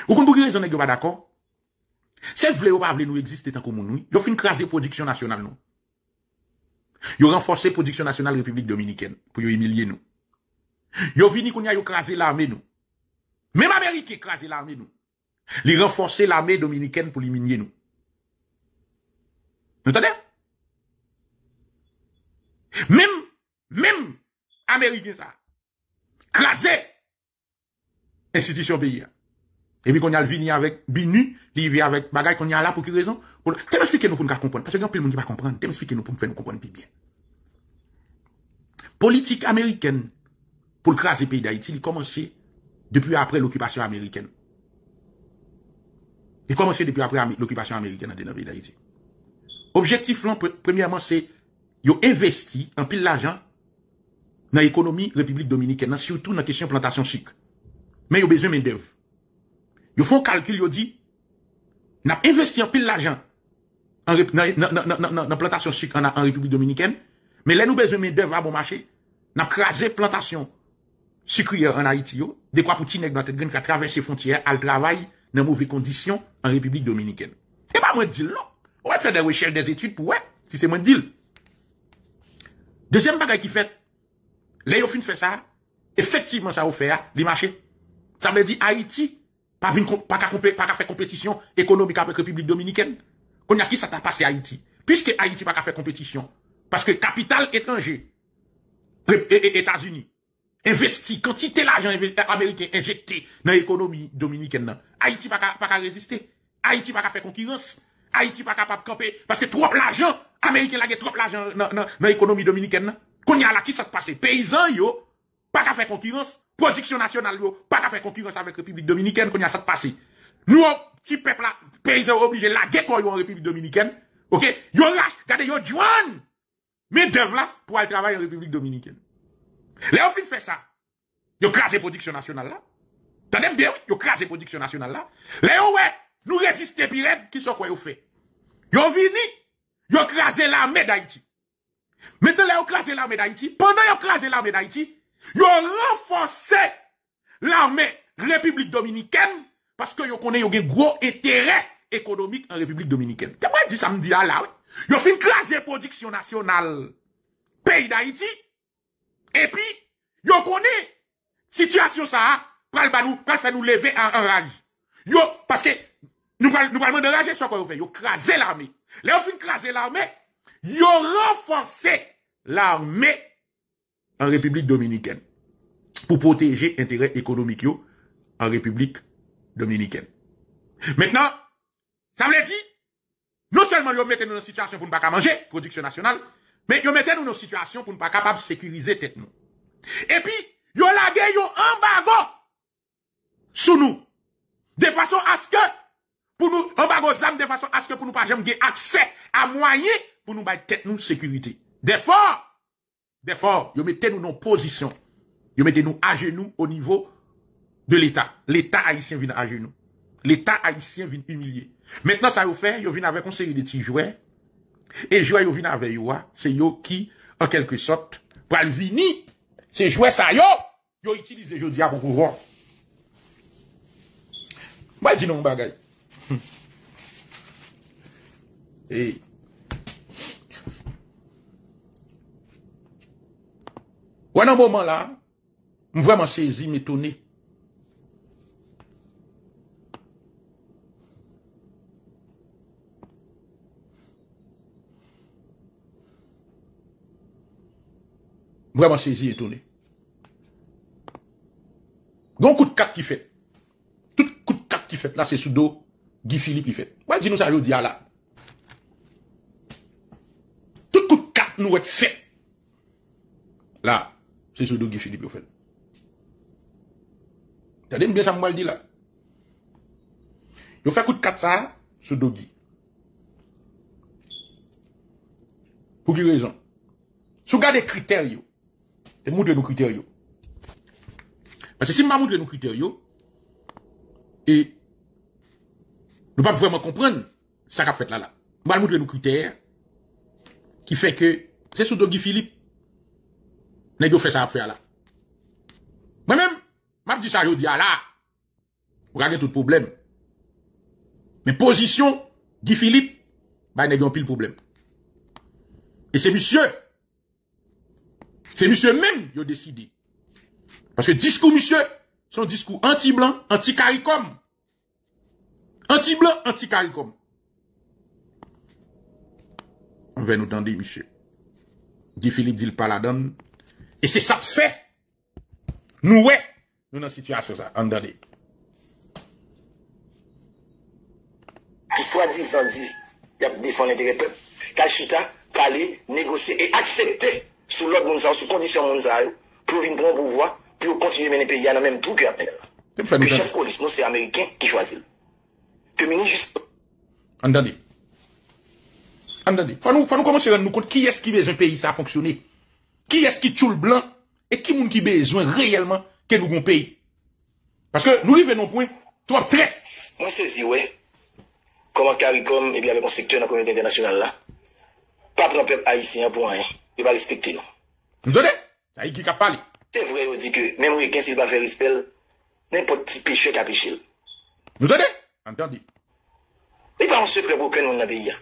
ou kon pou ki rezon yo pa d'akor, se vle yo pa vle nou existen koumoun nou, yo fin kraser prodiksyon nasyonal nou, yo renforser prodiksyon nasyonal rep Yo vini kounya yo krasé l'armée nous. Même Amérique krasé l'armée nous. Li renforcer l'armée dominicaine pour éliminer nous. Vous entendez? Même, même Américain ça. Krasé institution pays. Et puis qu'on a e vini avec Binu, il vient avec bagay qu'on y a là pour quelle raison? Pour... nous pour nous comprendre. Parce que y a plein de monde qui va comprendre. T'es nous pour nous faire nous comprendre plus bien. Politique américaine, pour le craser pays d'Haïti, il commençait depuis après l'occupation américaine. Il commençait depuis après l'occupation américaine dans le pays d'Haïti. Objectif, premièrement, c'est yo investi en pile l'argent dans l'économie République Dominicaine, surtout dans la question plantation chic. Mais a besoin main d'œuvre. Yo font calcul, yo dit, a investi en pile l'argent dans la plantation chic en, République Dominicaine, mais là nous besoin main d'œuvre à bon marché, a crasé plantation sucrière en Haïti, yo, de quoi pour Tineg dans qui les frontières, à travail dans mauvaises conditions en République Dominicaine. Et pas moi deal, non. On va faire des recherches, des études pour, ouais, si c'est mon deal. Deuxième bagage qui fait, les yo fait ça, effectivement ça vous fait, les marchés. Ça veut dire Haïti, pas pas qu'à faire compétition économique avec République Dominicaine. Qu'on a qui ça t'a passé Haïti? Puisque Haïti pas qu'à faire compétition. Parce que capital étranger, États-Unis, investi, quantité l'argent américain injecté dans l'économie dominicaine. Haïti pas pas résister. Haïti pas faire concurrence. Haïti pas capable de camper parce que trop l'argent américain là trop l'argent dans l'économie dominicaine. Qu'on y a là qui s'est passé paysan yo pas faire concurrence, production nationale yo pas faire concurrence avec la République dominicaine qu'on y a ça passé. Nous oh, petit peuple paysan obligé la guerre en République dominicaine. OK, yo rache, regardez yo joine. Mais dev là pour aller travailler en République dominicaine. Les fin fait ça. Yo la production nationale là. Tandem bien, yo crase production nationale là. Les ouais, nous résister pirate qui sont quoi yo fait. Yo vini, yo krasé l'armée d'Haïti. Maintenant ils yo krasé l'armée d'Haïti, pendant yo crase l'armée d'Haïti, yo renforcé l'armée République dominicaine parce que yo connaît yo gros intérêt économique en République dominicaine. T'as pas dit samedi à là. Yo fin crase production nationale pays d'Haïti. Et puis, yo la situation ça, pral ba nous, pral fait nous lever en, rage. parce que, nous parlons de rage, c'est rage, ce qu'on fait, yo crase l'armée. Là, ont craser l'armée, yo renforcé l'armée en République Dominicaine. Pour protéger l'intérêt économique en République Dominicaine. Maintenant, ça me dit, non seulement yo mettez nous dans une situation pour ne pas manger, production nationale, mais ils mettez nous dans une situation pour ne pas capable de sécuriser tête nous. Et puis, ils ont yon un embargo sous nous. De façon à ce que, pour nous, embargo zam, de façon à ce que pour nous pas jamais accès à moyens pour nous mettre tête nous sécurité. Des d'efforts, ils mettez nous dans position. Ils mettez nous à genoux au niveau de l'État. L'État haïtien vient à genoux. L'État haïtien vient humilier. Maintenant, ça vous fait, ils vient avec une série de petits jouets E jwa yo vina ve ywa, se yo ki, ankelkwisot, pral vini, se jwa sa yo, yo itilize yo diya pou kouvan. Mwen di nou mbagay. Mwen e, an mouman la, mwen mwen sezi, mwen toni. Vraiment saisi étonné. Gon coup de 4 qui fait. Tout coup de cap qui fait là, c'est sous dos Guy Philippe qui fait. Ouais, dis-nous ça, je dis là. Tout coup de cap nous fait. Là, c'est sous dos Guy Philippe qui fait. Tendez bien ça, moi le dit là. Yo fait coup de 4 ça, sous dos Guy. Pour quelle raison? Sous garde des critères, te montrer nos critères Parce que si m'a montre nos critères et nous pas vraiment comprendre ça qu'a fait là là. M'a montrer nos critères qui fait que c'est sous Guy Philippe pas fait ça affaire là. Moi-même m'a dit ça à ah là. Regardez tout problème. Mais position Guy Philippe, bah, il y a un pile problème. Et c'est monsieur c'est monsieur même qui a décidé. Parce que discours monsieur, un discours anti-blanc, anti-caricom. Anti-blanc, anti-caricom. On va nous tendre, monsieur. Guy Philippe dit le paladin. Et c'est ça que fait. Nous, ouais, nous dans situation ça. Entendez. Qui soit dit, sans dit, il y a défendu l'intérêt peuple. Kachita, caler, négocier et accepter sou lòk moun za ou, sou kondisyon moun za ou, pou yo vin pou yon bouvoi, pou yo kontinye menen peyi, ya nan menm tout ki apel. Ke chef kolist non, nou se Ameriken ki chwazil. Ke meni just... Andade. Andade. Fwa nou komanse ren nou konti, ki eski bezon peyi sa a fonksyoni? Ki eski tchoul blan? E ki moun ki bezon reyelman ke nou goun peyi? Paske nou li venon pouen, tou ap tref. Mwen se ziwe, koman karikom, e bi alè moun sektyon nan komunite internasyonal la, pa pran pep haisyen pou ane, E ba respekte nou. Moudanè? Sa yi ki ka pali. Se vre yo di ke, mèm wèkens il ba fè respelle, nèm pot ti pèche kwa pèche. Moudanè? Anterdi. E ban se prèbou kè nou nabè yè.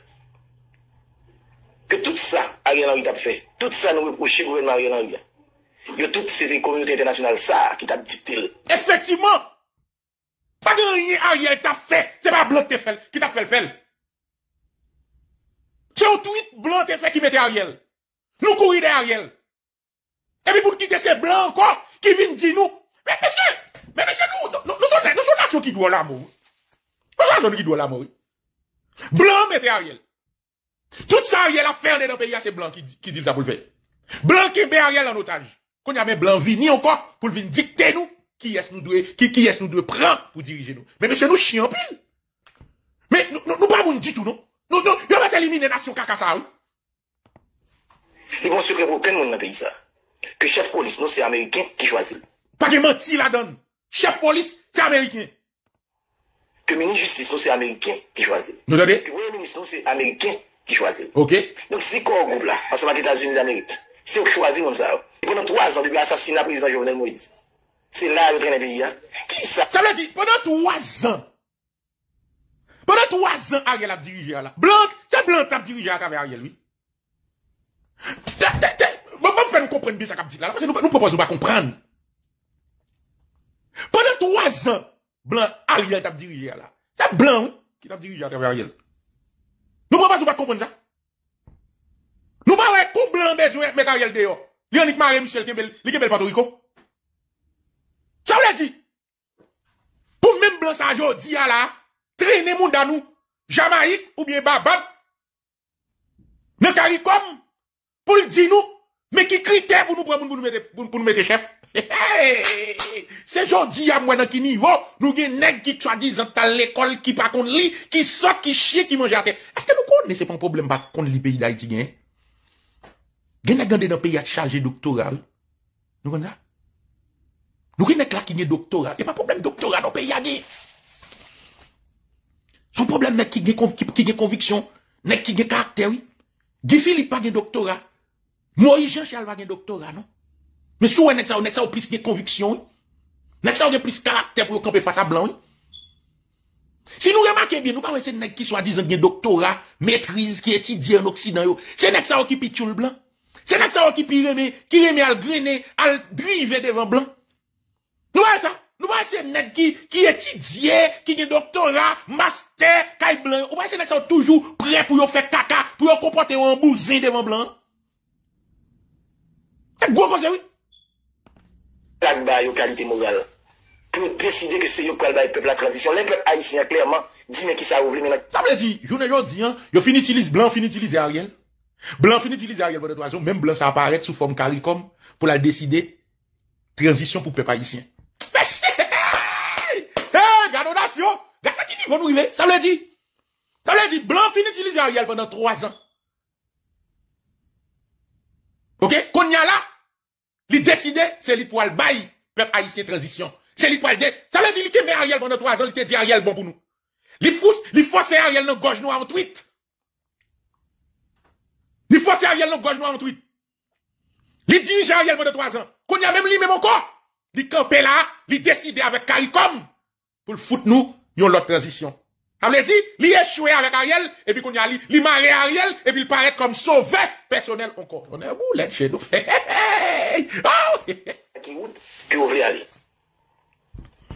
Ke tout sa, a rè nan yè tap fè. Tout sa nou reproche gouverne man rè nan yè. Yo tout se te kouyote internasyonale sa, ki tap ditil. Efectiveman, pa gen rè yè a rè tap fè, se pa blote te fèl, ki tap fèl fèl. Se yo tweet blote te fè, ki mette a rè yè. Nous courons derrière Et puis pour quitter ces blancs encore, qui viennent dire nous, mais monsieur, mais monsieur, nous, nous, sommes nous sommes nation qui doit l'amour. Nous sommes nation qui doit l'amour. Blanc met Ariel. Tout ça Ariel a fait dans le pays, c'est blanc qui, qui dit ça pour le faire. Blanc qui met Ariel en otage. Qu'on y a même blanc vini encore pour venir dicter nous qui est-ce nous qui, qui est nous devons prendre pour diriger nous. Mais monsieur, nous chions pile. Mais nous, nous, nous pas nous dit tout, non? Nous, nous, nous, nous, nous, nous, nous, nous, Li bon sirke pou ken moun nan peyi sa? Ke chef polis nou se Ameriken ki chwazi. Pa gen menti la don. Chef polis se Ameriken. Ke mini justice nou se Ameriken ki chwazi. Non ane? Ke vwoye mini justice nou se Ameriken ki chwazi. Ok. Donk si kon ou goup la, anseman ki Etats-Unis d'Amerik, se ou chwazi moun sa ou. Penon 3 an, di bi asasina polis nan Jouvenel Moïse. Se la yon krenen peyi ya. Ki sa? Sa mwen di, penon 3 an, penon 3 an, a gel ap dirije la. Blanke, sa blanke ap dirije la kave a gel mi. Mwen fèm kompren bè sa kap di la la, pwè se nou pwè nou pwè sou mwen kompren. Pwè nan 3 an, blan a riyel tap dirije la la. Sa blan wè, ki tap dirije atreve a riyel. Nou pwè mwen kompren sa. Nou mwen wè kou blan bè zwe met a riyel deyo, li anikman remise li kebel pato wiko. Sa wè di? Pwè mwen blan sanjo di la la, trenè moun dan nou, jamaik ou bien babab, ne karikom, mwen koum, Pour le dire nous, mais qui critère pour nous prendre pour nous mettre, pour, nous mettre chef? C'est aujourd'hui à moi dans qui niveau, nous avons nèg qui soi-disant à l'école, qui pas contre lit, qui sort, qui chie, qui mange à terre. Est-ce que nous connaissons pas un problème pas contre le pays d'Haïti, hein? Gen dans pays à chargé doctoral. Nous connaissons ça? Nous connaissons là qui un doctorat, Il n'y a pas de problème doctorat dans le pays à Son problème, nèg qui a conviction, nèg qui a caractère, oui. Guy Philippe pas de doctorat. Moïse Jean-Charles va un doctorat, non? Mais si un est ça, on plus de conviction, on ça, on plus caractère pour camper face à blanc, Si nous remarquons bien, nous ne parlons de ces qui soit disant un doctorat, maîtrise, qui étudient en Occident, c'est un ça qui pitchoule le blanc. C'est un ça qui remet, qui remet à le grener, à le driver devant blanc. Nous voyons ça? Nous voyons ces qui, qui étudient, qui ont doctorat, master, caille blanc. Nous voyons ces sont toujours prêt pour faire caca, pour comporter un bousin devant blanc gros la qualité morale pour décider que c'est le peuple la transition. Les peuples haïtiens, clairement, dit mais qui ça ouvre maintenant. Ça veut dire, je ne dis hein. utiliser blanc, finit utiliser Ariel. Blanc finit utiliser Ariel pour les même blanc ça apparaît sous forme caricom pour la décider transition pour peuple haïtien. Mais chier! Hé, garde nation! Garde qui dit, bon, nous Ça veut dire, ça veut dire, blanc finit utiliser Ariel pendant trois ans. Ok? Qu'on y a là, il décide, c'est poil bail, peuple haïtien transition. C'est pour de, ça veut dire, qu'il met Ariel pendant trois ans, il te dit Ariel bon pour nous. Il force, il Ariel dans gauche noire en tweet. Il force Ariel dans gauche noire en tweet. Il dirige Ariel pendant trois ans. Qu'on y a même lui, même encore. Il campé là, il décide avec CARICOM pour le foutre nous, yon l'autre transition. Am lè di, li e chouè avèk a riel, epi koun y a li li marè a riel, epi l'parek kom sovè personèl. On kompronè mou lè chè nou fè. Ki wout, ki wò vlè a li.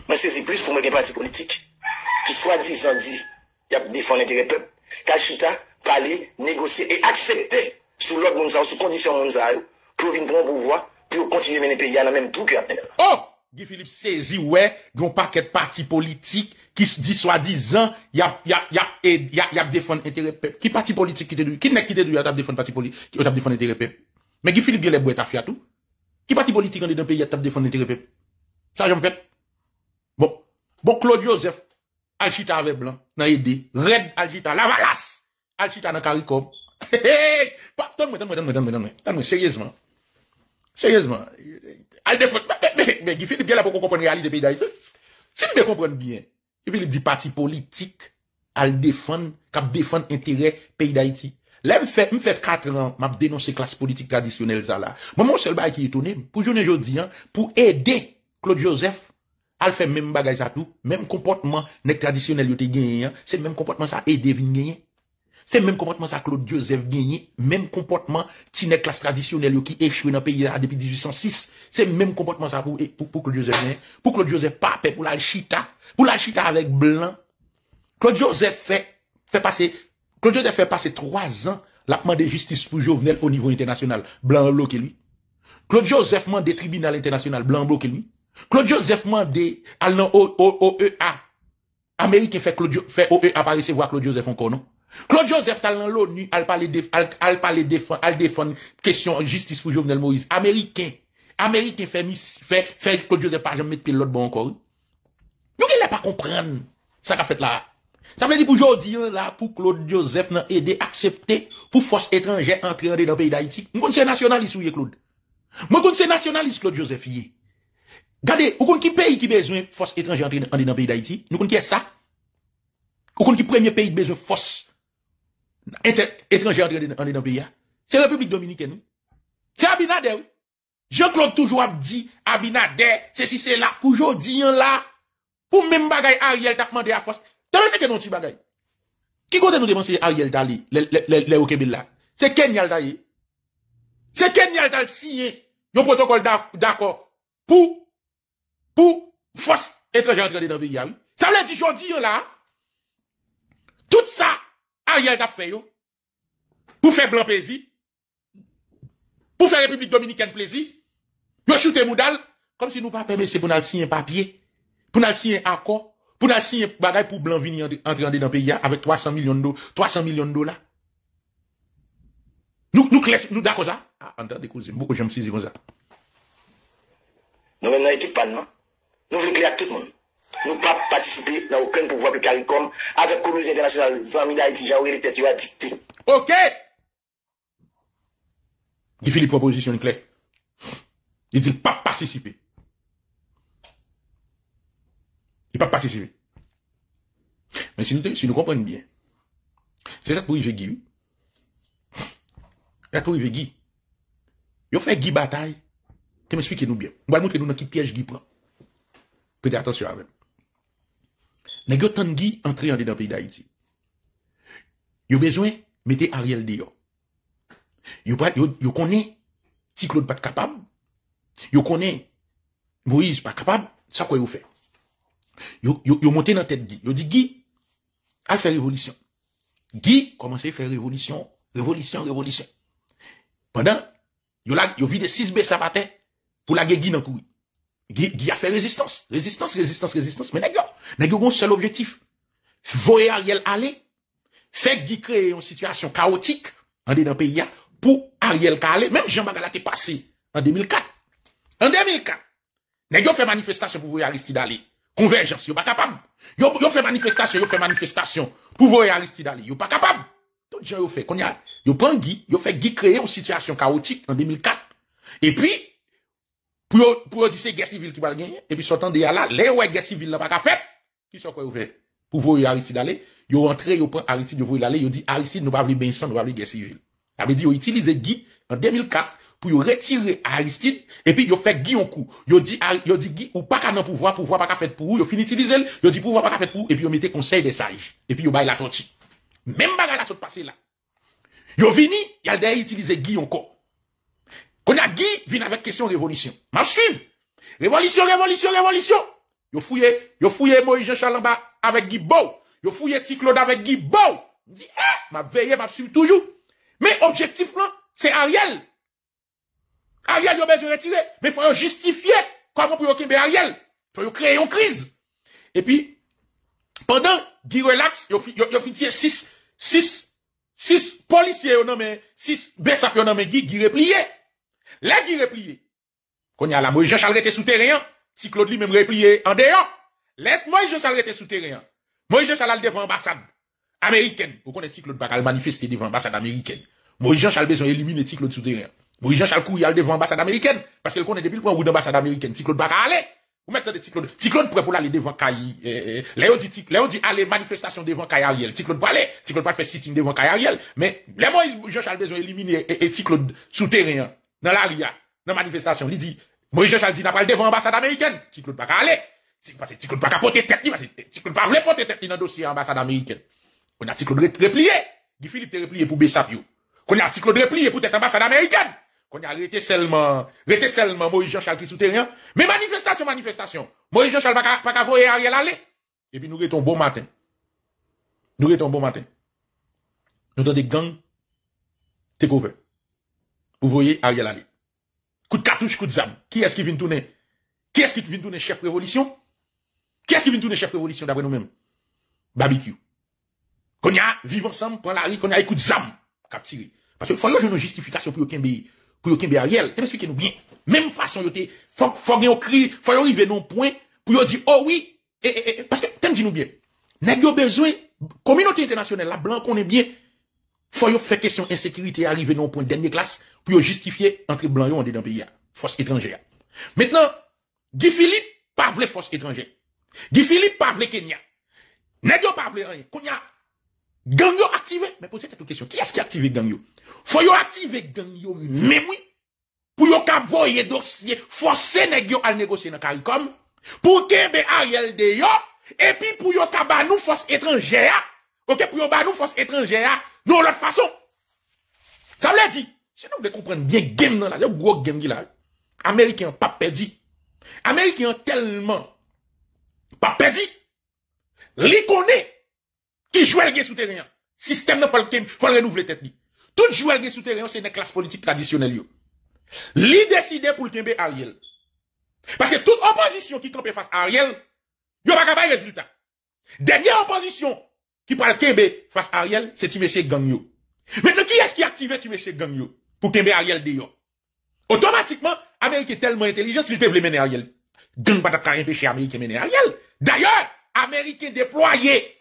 Mwen sezi plis pou mwen gen parti politik, ki swadi zan di, yap defon l'interè pep, ka chita, pale, negosye, e akseptè sou lòk moun zan, sou kondisyon moun zan, pou yon vin pou moun bouvoi, pou yon kontivye menen pe, yon an menm tou ki apnen. Hop, oh! gifilip sezi wè, gwo pakèt parti politik, qui dit soi-disant, y a, y a, y a, il y a défendre intérêt peuple. Qui parti politique qui te dit, qui n'est qui te dit, y a défendre parti politique, qui a défendre intérêt peuple. Mais qui Philippe Guélébou est affiat tout? Qui parti politique dans le pays, y a défendre intérêt peuple? Ça, j'en fait. Bon. Bon, Claude Joseph, Alchita avec blanc, n'a aidé. Red Alchita, Lavalas, Alchita dans Caricom. [LAUGHS] Hé hé hé! Pardonne-moi, sérieusement. Sérieusement. Mais qui Philippe, il bien a pour comprendre la réalité des pays d'ailleurs? Si vous me comprenez bien, Epi li di pati politik al defan, kap defan interè peyi da iti. Le m fè, m fè kater an, m ap denonsè klas politik tradisyonel zala. M moun sel bay ki yé tonè, pou jounen jodi, pou edè Claude Joseph, al fè mèm bagaj atou, mèm kompotman nek tradisyonel yote genyen, sè mèm kompotman sa edè vin genyen. C'est même comportement ça Claude Joseph gagné. même comportement n'est classe traditionnelle qui échoue dans le pays depuis 1806. C'est même comportement ça pour, pour, Claude Joseph Pour Claude Joseph Pape, pour l'Alchita. Pour l'Alchita avec Blanc. Claude Joseph fait, fait passer, Claude Joseph fait passer trois ans la de justice pour Jovenel au niveau international. Blanc bloqué lui. Claude Joseph mande tribunal international. Blanc bloqué lui. Claude Joseph mande à nan OEA. Amérique fait Claude, fait OEA apparaître voir Claude Joseph encore, non? Claude Joseph tal nan l'ONU, al pa le defan, al defan kestyon justice pou Jovenel Moïse. Ameriken, Ameriken fèmise, fè Claude Joseph parjèm met pè l'ot bon kory. Nou gen lè pa komprenn sa ka fèt la. Sa mè di pou Jo diyon la pou Claude Joseph nan edè akseptè pou fòs etranjè antre andè nan peyi d'Haïti. Nou konn se nasyonalise ou ye, Claude. Nou konn se nasyonalise Claude Joseph yè. Gade, nou konn ki peyi ki bezwen fòs etranjè antre andè nan peyi d'Haïti, nou konn ki e sa. Nou konn ki premye peyi ki bezwen fòs. étranger dans le pays. C'est la République dominicaine. C'est Abinader. Jean-Claude toujours a dit, Abinader, si c'est là, pour aujourd'hui, hein, là, pour même bagaille, Ariel t'a demandé à force. T'as même fait que non, petit bagaille. Qui côté nous dépenser Ariel Dali, les là? C'est Kenyal day C'est Kenyal Dali signé, un protocole d'accord, pour, pour, force étrangère entrer dans le pays, oui. Ça veut dire, aujourd'hui, hein, là, tout ça, y t'a fait, yo, pour faire blanc plaisir, pour faire République Dominicaine plaisir, yo chute moudal, comme si nous pas permettre pour nous signer un papier, pour nous signer un accord, pour nous signer un bagage pour blanc venir entrer dans le pays avec 300 millions de dollars, 300 millions de dollars. Nous, nous, nous, d'accord ça? Ah, des cousins. beaucoup j'aime si comme ça. Nous, maintenant, étudions pas, non? Nous voulons clair à tout le monde. Nous pas participer dans aucun pouvoir de CARICOM avec communauté internationale, amis d'Haïti, jean les têtes, as dicté. OK! Il fait les propositions claires. Il dit pas participer. Il pas participer. Mais si nous, si nous comprenons bien, c'est ça pour Yves Guy. C'est pour Yves Guy. Yo fait Guy bataille. Tu m'expliques nous bien. On va montrer nous dans qui piège Guy prend. peut-être attention à Nè gyo tan gi antre yande dan peyi da iti. Yo bezwen mette a riel de yo. Yo konen ti Claude bat kapab. Yo konen Moise bat kapab. Sa kwa yo fè? Yo monte nan tèt gi. Yo di gi a fè revolution. Gi komanse fè revolution. Revolution, revolution. Pendan, yo vide 6B sapate pou la ge gi nan kou. Gi a fè rezistans. Rezistans, rezistans, rezistans. Mè nè gyo an? Nè gyou goun sèl objetif. Voye Ariel ale. Fèk gi kreye yon situasyon kaotik. An de nan peyi ya. Pou Ariel ka ale. Mèm Jean Magalaté passe. An 2004. An 2004. Nè gyou fè manifestation pou voye Aristide ale. Konverjans. Yon pa kapab. Yon fè manifestation. Yon fè manifestation. Pou voye Aristide ale. Yon pa kapab. Ton dijon yon fè. Kon yon. Yon pren gi. Yon fè gi kreye yon situasyon kaotik. An 2004. E pi. Pou yon disè Gessieville ki bal genye. E pi sotan de yala. Qui sont quoi ouvert Pour voir Aristide aller, yo rentrent, yo prend Aristide, il aller yo dit Aristide, nous ne pas à ensemble nous va pas guerre civile. Ça veut dire qu'ils utilisé Guy en 2004 pour retirer Aristide et puis ils fait Guy en coup. Ils dit yo dit Guy ou pas qu'à pouvoir, pouvoir pas qu'à faire pour vous, finit utiliser, yo dit pouvoir pas qu'à faire pour et puis ils mettez conseil des sages et puis ils bail la tortue. Même bagarre la saute passé là. Ils vini, il a d'ailleurs utilisé Guy encore. Quand a Guy vient avec question révolution. Ma suivre. Révolution, révolution, révolution. Yo fouye Moeje Chalamba avèk gi bou. Yo fouye ti Claude avèk gi bou. Di, eh, ma veye m'absume toujou. Me objektif lan, se Ariel. Ariel yo bezon retire. Me fwa yon justifiye kwa moun pou yo kembe Ariel. Fwa yon kreye yon kriz. E pi, pandan gi relax, yo fin tiye sis, sis, sis polisye yo nan men, sis besap yo nan men, yo fin tiye gi repliye. La gi repliye. Konya la Moeje Chalamba te sou teriyan, Si Claude lui-même réplié. en dehors, laisse moi je s'arrête sous Moi je s'arrête devant l'ambassade américaine. Vous connaissez Claude Bacal manifester devant l'ambassade américaine. Moi je Charles besoin éliminer Claude sous Moi je s'arrête courir devant l'ambassade américaine parce qu'elle connaît depuis le point où l'ambassade américaine Claude Bacal aller. Vous mettez des Claude. Claude prêt pour aller devant Caï. Eh, eh, eh, Léo dit Léo aller manifestation devant Kayariel Ariel. Claude pas aller, Claude pas faire sitting devant Kayariel Ariel, mais les moi je Charles besoin éliminer et, sous souterrain dans l'aria dans manifestation, il dit Moïse Charles dit, n'a pas le devant ambassade américaine. Si peux pas aller. Tu ne peux pas pas capoter tête, parce que tu pas voulait porter tête dans le dossier ambassade américaine. On a si Claude replié. Guy Philippe te replié pour Bessapio. Qu'on a si Claude replié pour être ambassade américaine. Qu'on a arrêté seulement, arrêté seulement Moïse Jean-Charles qui souterrain. Mais manifestation, manifestation. Moïse Jean-Charles pas qu'à voyer Ariel aller. Et puis nous retons bon matin. Nous retons bon matin. Nous avons des gangs, t'es couvert. Vous voyez Ariel aller. Coup de cartouche, coup de zam. Qui est-ce qui vient tourner Qui est-ce qui vient tourner chef révolution Qui est-ce qui vient tourner chef révolution d'après nous-mêmes Barbecue. Qu'on y a, vivons ensemble, prend la rue, qu'on y a, écoute zam. capturé. Parce que faut y une justification pour aucun pays. Pour aucun pays Ariel. Expliquez-nous bien. Même façon, il faut, faut, faut, faut arriver un point pour dire, oh oui. parce que, t'aimes dis-nous bien. N'a besoin, communauté internationale, la blanc, qu'on est bien. Faut y faire question insécurité arriver non point dernier classe pour justifier entre blancs en dedans pays, force étrangère. Maintenant, Guy Philippe pas force étrangère. Guy Philippe pas voulait Kenya. N'est-ce pas voulait rien. Qu'on gang yo activé, mais posez cette question, qui est-ce qui a activé gang yo? Faut yo activer gang yo même oui. Pour yo ka voyer dossier, forcer nèg yo à négocier dans CARICOM pour kembe Ariel de yo et puis pour yo ka ba nous force étrangère. OK, pour yo ba nous force étrangère, non l'autre façon. Ça veut dire si nous voulons comprendre bien game dans la, le gros game qui là, Américain pas perdu. Américain tellement pas perdu. connaît qui joue le game souterrain. Système de Falcon, faut renouveler tête. Tout joue le game souterrain, c'est une classe politique traditionnelle. L'y décide pour le kembe Ariel. Parce que toute opposition qui campe face à Ariel, il n'y a pas de résultat. Dernière opposition qui parle Kembe face à Ariel, c'est Timéché Gagnon. Maintenant, qui est-ce qui activé Timéché Gagnon? pour qu'il Ariel dehors. Automatiquement, est tellement intelligent, S'il te plaît mener Ariel. Gang pas empêcher mener Ariel. D'ailleurs, Américain déployé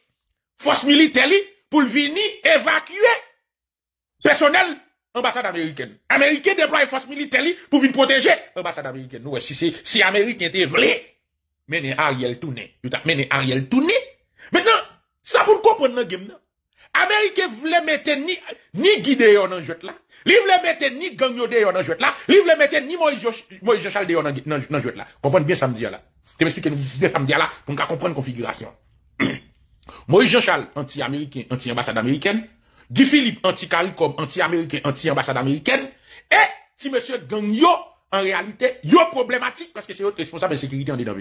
force militaire pour venir évacuer personnel ambassade américaine. Américain déployé force militaire pour venir protéger ambassade américaine. si c'est, si Américain était voulait mener Ariel tourner, il Ariel tourner. Maintenant, ça pour comprendre dans game Américains voulaient mettez ni, ni dans en jeu là. Ils voulaient mettez ni Gagnon en jeu là. Ils voulaient mettez ni Moïse Charles en jeu là. Comprenez bien ça me là. Tu m'expliques que ça me dit là pour qu'on comprenne configuration. [CLEARS THROAT] Moïse Jean-Charles, anti-américain, anti-ambassade américaine. Guy Philippe, anti-CARICOM, anti-américain, anti-ambassade américaine. Et, si monsieur Gagnon, en réalité, yo problématique parce que c'est votre responsable de sécurité en dedans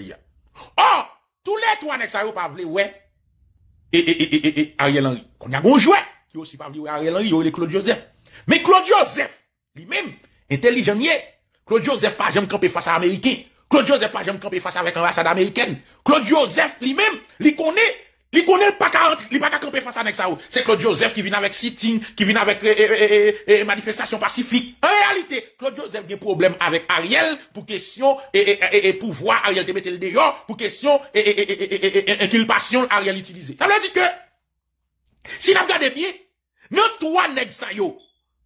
Or, tous les trois nègres ça pas ouais, et, et, et, et Ariel Henry. y a bon jouet, qui aussi pas avec Ariel Henry, il y Claude Joseph. Mais Claude Joseph, lui-même, intelligent, Claude Joseph pas jamais campé face à Américain, Claude Joseph pas jamais campé face avec un l'ambassade américaine. Claude Joseph lui-même, lui connaît il connaît pas qu'à il pas qu'à camper face à nek C'est Claude Joseph qui vient avec Sitting, qui vient avec Manifestation Pacifique. En réalité, Claude Joseph a des problèmes avec Ariel pour question pour voir Ariel te dehors pour question et qu'il passionne Ariel utiliser. Ça veut dire que, si on regardé bien, nos trois nèg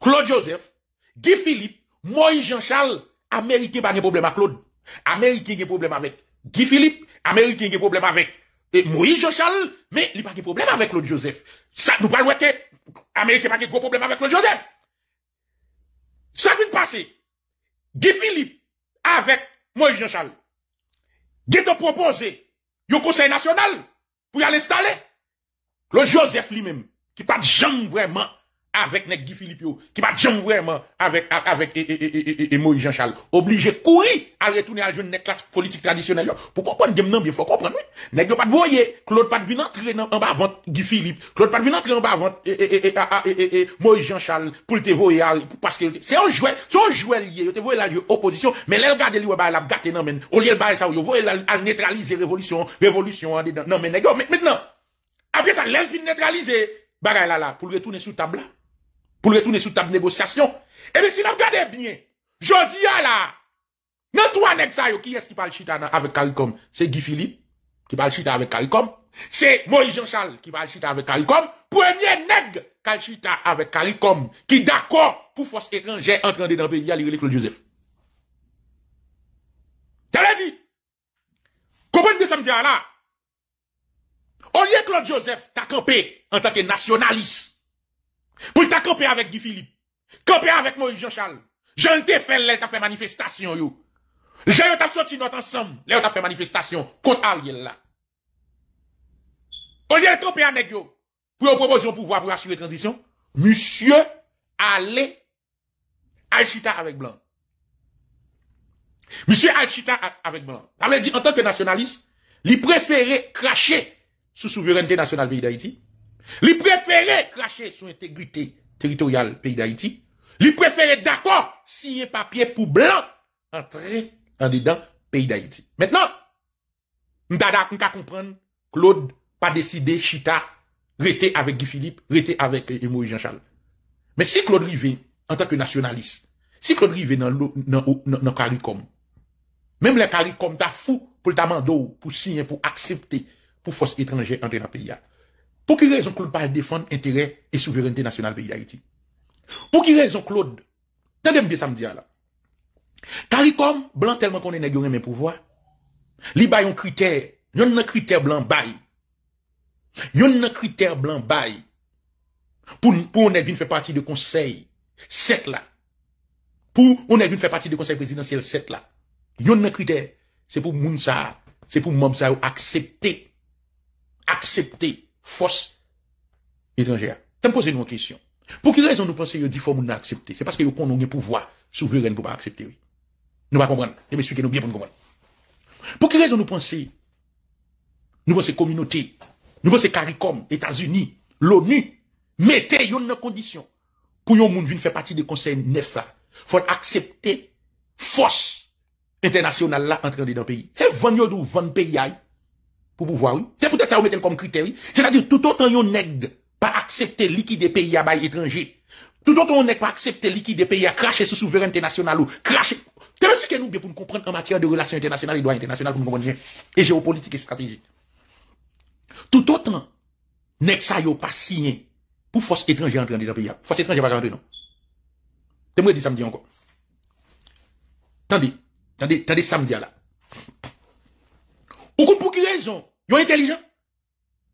Claude Joseph, Guy Philippe, Moïse Jean-Charles, n'a pas de problème avec Claude. a des problème avec Guy Philippe, a des problème avec et Moïse Jochal, mais il n'y a pas de problème avec Claude Joseph. Ça, nous pas que Amérique n'a pas de gros problème avec Claude Joseph. Ça vient de passer. Guy Philippe, avec Moïse Jochal, qui a proposé, au conseil national, pour y aller installer. Claude Joseph lui-même, qui pas de gens vraiment avec Guy Philippe qui pas jam vraiment avec avec et, Moïse Jean Charles obligé courir à retourner à jeune classe politique traditionnelle pour comprendre game Il bien faut comprendre yo pas voyer Claude pas entrer en bas avant Guy Philippe Claude pas entrer en bas avant Moïse Jean Charles pour te voyer parce que c'est un joueur c'est un jouet lié te voyer la opposition mais là de lui bah la gâter au lieu bailler ça voyer la neutraliser révolution révolution hein, non mais maintenant après ça l'elfe neutraliser neutralisé là là pour retourner sur table pour le retourner sous table négociation. Et eh bien, si vous regardez bien, je dis à la, dans trois qui est-ce qui parle chita avec CARICOM? C'est Guy Philippe, qui parle chita avec CARICOM. C'est Moïse Jean-Charles, qui parle chita avec CARICOM. Premier nègre, qui chita avec CARICOM, qui d'accord pour force étrangère entrer dans le pays, il y a Claude Joseph. T'as l'a dit? Comprenez que ça me dit là? Au lieu Claude Joseph, t'as campé en tant que nationaliste. Pour le camper avec Guy Philippe. Camper avec Moïse Jean-Charles. Je ne t'ai fait, là, t'as fait manifestation, yo. Je t'ai sorti notre ensemble. Là, t'as fait manifestation contre Ariel, là. Au lieu de avec yo, pour proposer un pouvoir pour assurer transition, monsieur, allez, Alchita avec Blanc. Monsieur Alchita avec Blanc. Ça veut dit, en tant que nationaliste, il préférait cracher sous souveraineté nationale pays d'Haïti Li prefere krashe sou entegrite teritorial peyi d'Haïti Li prefere d'akor siye papye pou blan Entre an didan peyi d'Haïti Mètenan, mta da mta kompren Claude pa deside chita Rete avè Guy Philippe, rete avè Emory euh, Jean Charles Mè si Claude Rivé, an tanke nasyonaliste Si Claude Rivé nan karikom Mèm la karikom ta fou pou ta mandou Pou siye, pou aksepte, pou fos etranje ente na peyi a Pour qui raison Claude parle défendre intérêt et souveraineté nationale pays d'Haïti Pour qui raison Claude Tendez me samedi là. Caricom, blanc tellement qu'on est nègre mes pouvoirs. Li bay un critère, yon un critère blanc bay. Yon un critère blanc bay. Pour pour on est faire partie de conseil 7 là. Pour on est faire partie de conseil présidentiel 7 là. Yon un critère, c'est pour Mounsa, c'est pour sa accepter accepter force étrangère. Je me une question. Pour quelle raison nous pensons que dit faut nous accepter C'est parce que nous avons un pouvoir souverain pour pas accepter. Oui. Nous pas comprendre. Je nous bien pour nous comprendre. Pour quelle raison nous pensons Nous pensons communauté, nous pensons CARICOM, États-Unis, l'ONU, mettez une condition pour que monde vienne faire partie du conseil NEFSA. Faut accepter force internationale là entrer dans le pays. C'est vendre ou vendre pays pour pouvoir, oui. C'est peut-être ça que vous mettez comme critère, C'est-à-dire, tout autant yon nègre pas accepter liquide pays à bail étranger, tout autant on n'est pas accepter liquide pays à cracher sous souveraineté nationale ou cracher. T'es ce que nous bien pour nous comprendre en matière de relations internationales et droits internationaux pour nous comprendre et géopolitique et stratégique. Tout autant n'est ça pas signé pour force étrangère entrer dans le pays. Force étrangère pas rentrer non. T'es moi dit samedi encore. Tandis, tandis, tandis samedi là. Ou pour qui raison Yo intelligent.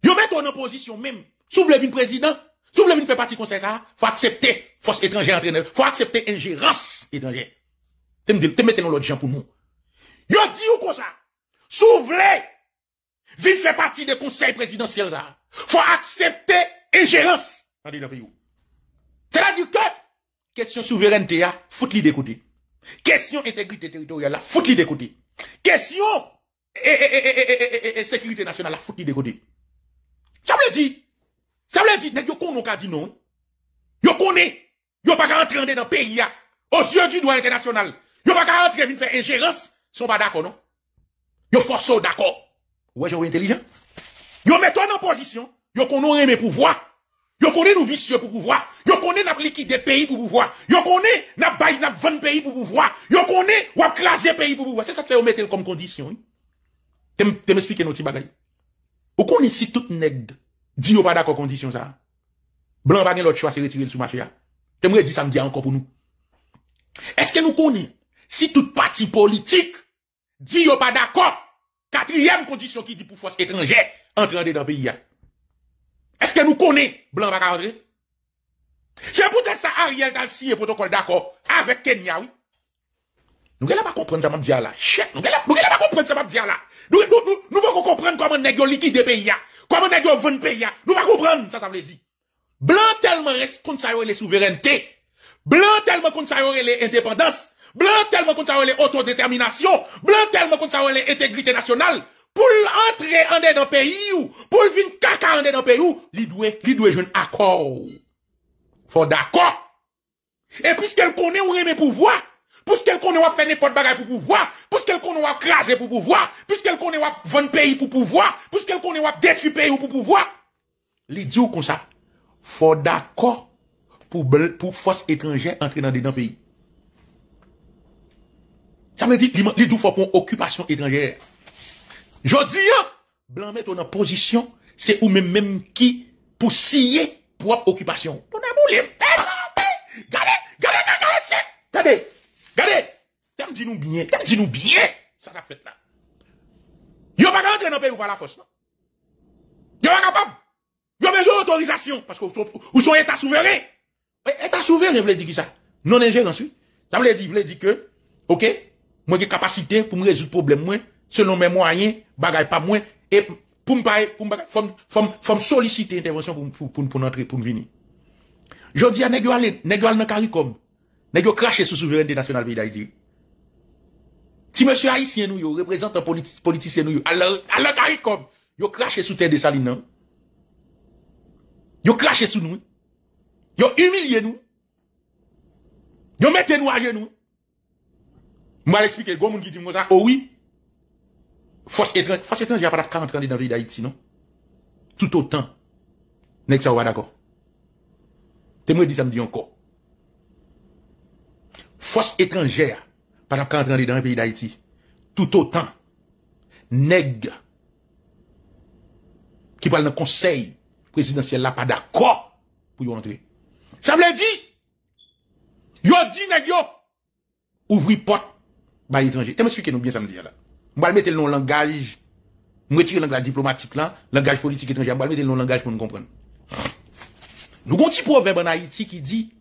Yo mettent en position même. Si vous voulez président, si vous voulez fait partie conseil ça, faut accepter force étrangère entraîneur, faut accepter ingérence étrangère. Te mettez dans l'autre gens pour nous. Ils ont dit ou comme ça. Si vous voulez vite faire partie du conseil présidentiel. ça, faut accepter ingérence C'est-à-dire que question souveraineté a faut l'écouter. Question intégrité territoriale a faut l'écouter. Question et eh, eh, eh, sécurité nationale la foutu de côté. Ça veut dire, ça veut dire, n'est-ce qu'on dit non? Yo connaît, yo pas entrer dans le pays, hein? aux yeux du droit international. Yo pas entrer venir faire ingérence, sont pas d'accord, non? Yo force d'accord. Ouais, j'ai intelligent. Yo met toi en position, yo connaît mes pouvoirs. Yo connaît nos vicieux pour pouvoir. Yo connaît n'a des pays pour pouvoir. Yo connaît n'a bail n'a vingt pays pour pouvoir. Yo connaît ou a pays pour pouvoir. C'est ça que vous mettez comme condition. Hein? Te m'expliquer nos petits bagailles. Ou qu'on si tout nègre dit pas d'accord condition ça. Blanc pas l'autre choix c'est retirer sous marché. Te me dit encore pour nous. Est-ce que nous connaissons si toute parti politique dit pas d'accord quatrième condition qui dit pour force étrangère entrer dans le pays Est-ce que nous connaissons blanc pas rentrer C'est peut-être ça Ariel signé e protocole d'accord avec Kenya oui. Nous ne pas comprendre ça, m'a dit là. nous ne pas comprendre ça, m'a dit là. Nous nous, pas comprendre comment nèg-yo liquide pays, hein. comment nèg-yo vend pays. Hein. Nous pas comprendre, ça, ça veut dire. Blanc tellement qu'on ça, les souverainetés. Blanc tellement contre ça, les indépendances. Blanc tellement contre ça, les autodéterminations. Blanc tellement contre ça, les intégrité nationale. Pour entrer en dedans pays ou, pour venir caca en dedans pays ou, il doit, il doit jouer un accord. Faut d'accord. Et puisqu'elle connaît ou aime pouvoir, Pouske l konen wap fè ne pot bagay pou pouvwa. Pouske l konen wap klaze pou pouvwa. Pouske l konen wap vonn peyi pou pouvwa. Pouske l konen wap detu peyi pou pouvwa. Li di ou kon sa? Fò d'akò. Pou fòs etranjè entre nan den nan peyi. Sa mè di li d'ou fò pon okupasyon etranjè. Jò di yo. Blan mè ton an posisyon. Se ou mè mèm ki. Pou siye pou wap okupasyon. Ton an mou li mèm. Gade. Gade. Gade. Regardez, t'as dit nous bien, t'as dit nous bien, ça t'a fait là. Y'a pas rentrer dans le pays ou pas la force, non? Y'a pas capable. Y'a besoin d'autorisation, parce que vous sont état souverain. État souverain, vous l'avez dire qui ça? Non ingérence, oui. Ça dit. Vous voulez dire que, ok, moi j'ai capacité pour me résoudre le problème, moi, selon mes moyens, bagaille pas moi, et pour me pour me, solliciter intervention pour, pour, pour, entrer, pour venir. Je dis à Négual, Négual dans Caricom, ils yo craché sous souveraineté nationale pays d'Haïti. Si monsieur haïtien nous yo un politicien nous yo alors alors CARICOM yo craché sous terre de Saline non. Hein. Yo craché sous nous. Yo humilié nous. Yo mettez nous à genoux. Moi expliquer go moun qui dit moi ça oh oui. Force étrangère, force a pas 40 ans dans pays d'Haïti non. Tout autant. Nèg ça ou pas d'accord. T'es moi dit ça me dit encore force étrangère, par rapport à dans le pays d'Haïti, tout autant, nègre, qui parle dans le conseil présidentiel là, pas d'accord pour y rentrer. Ça veut dire, yo dit nègre, yo, la porte, bah étranger. Et m'expliquez nous bien ça me dit là. M'bal mettre le langage, mettre le langage diplomatique là, langage politique étranger, vais mettre le langage pour nous comprendre. Nous avons un petit proverbe en Haïti qui dit,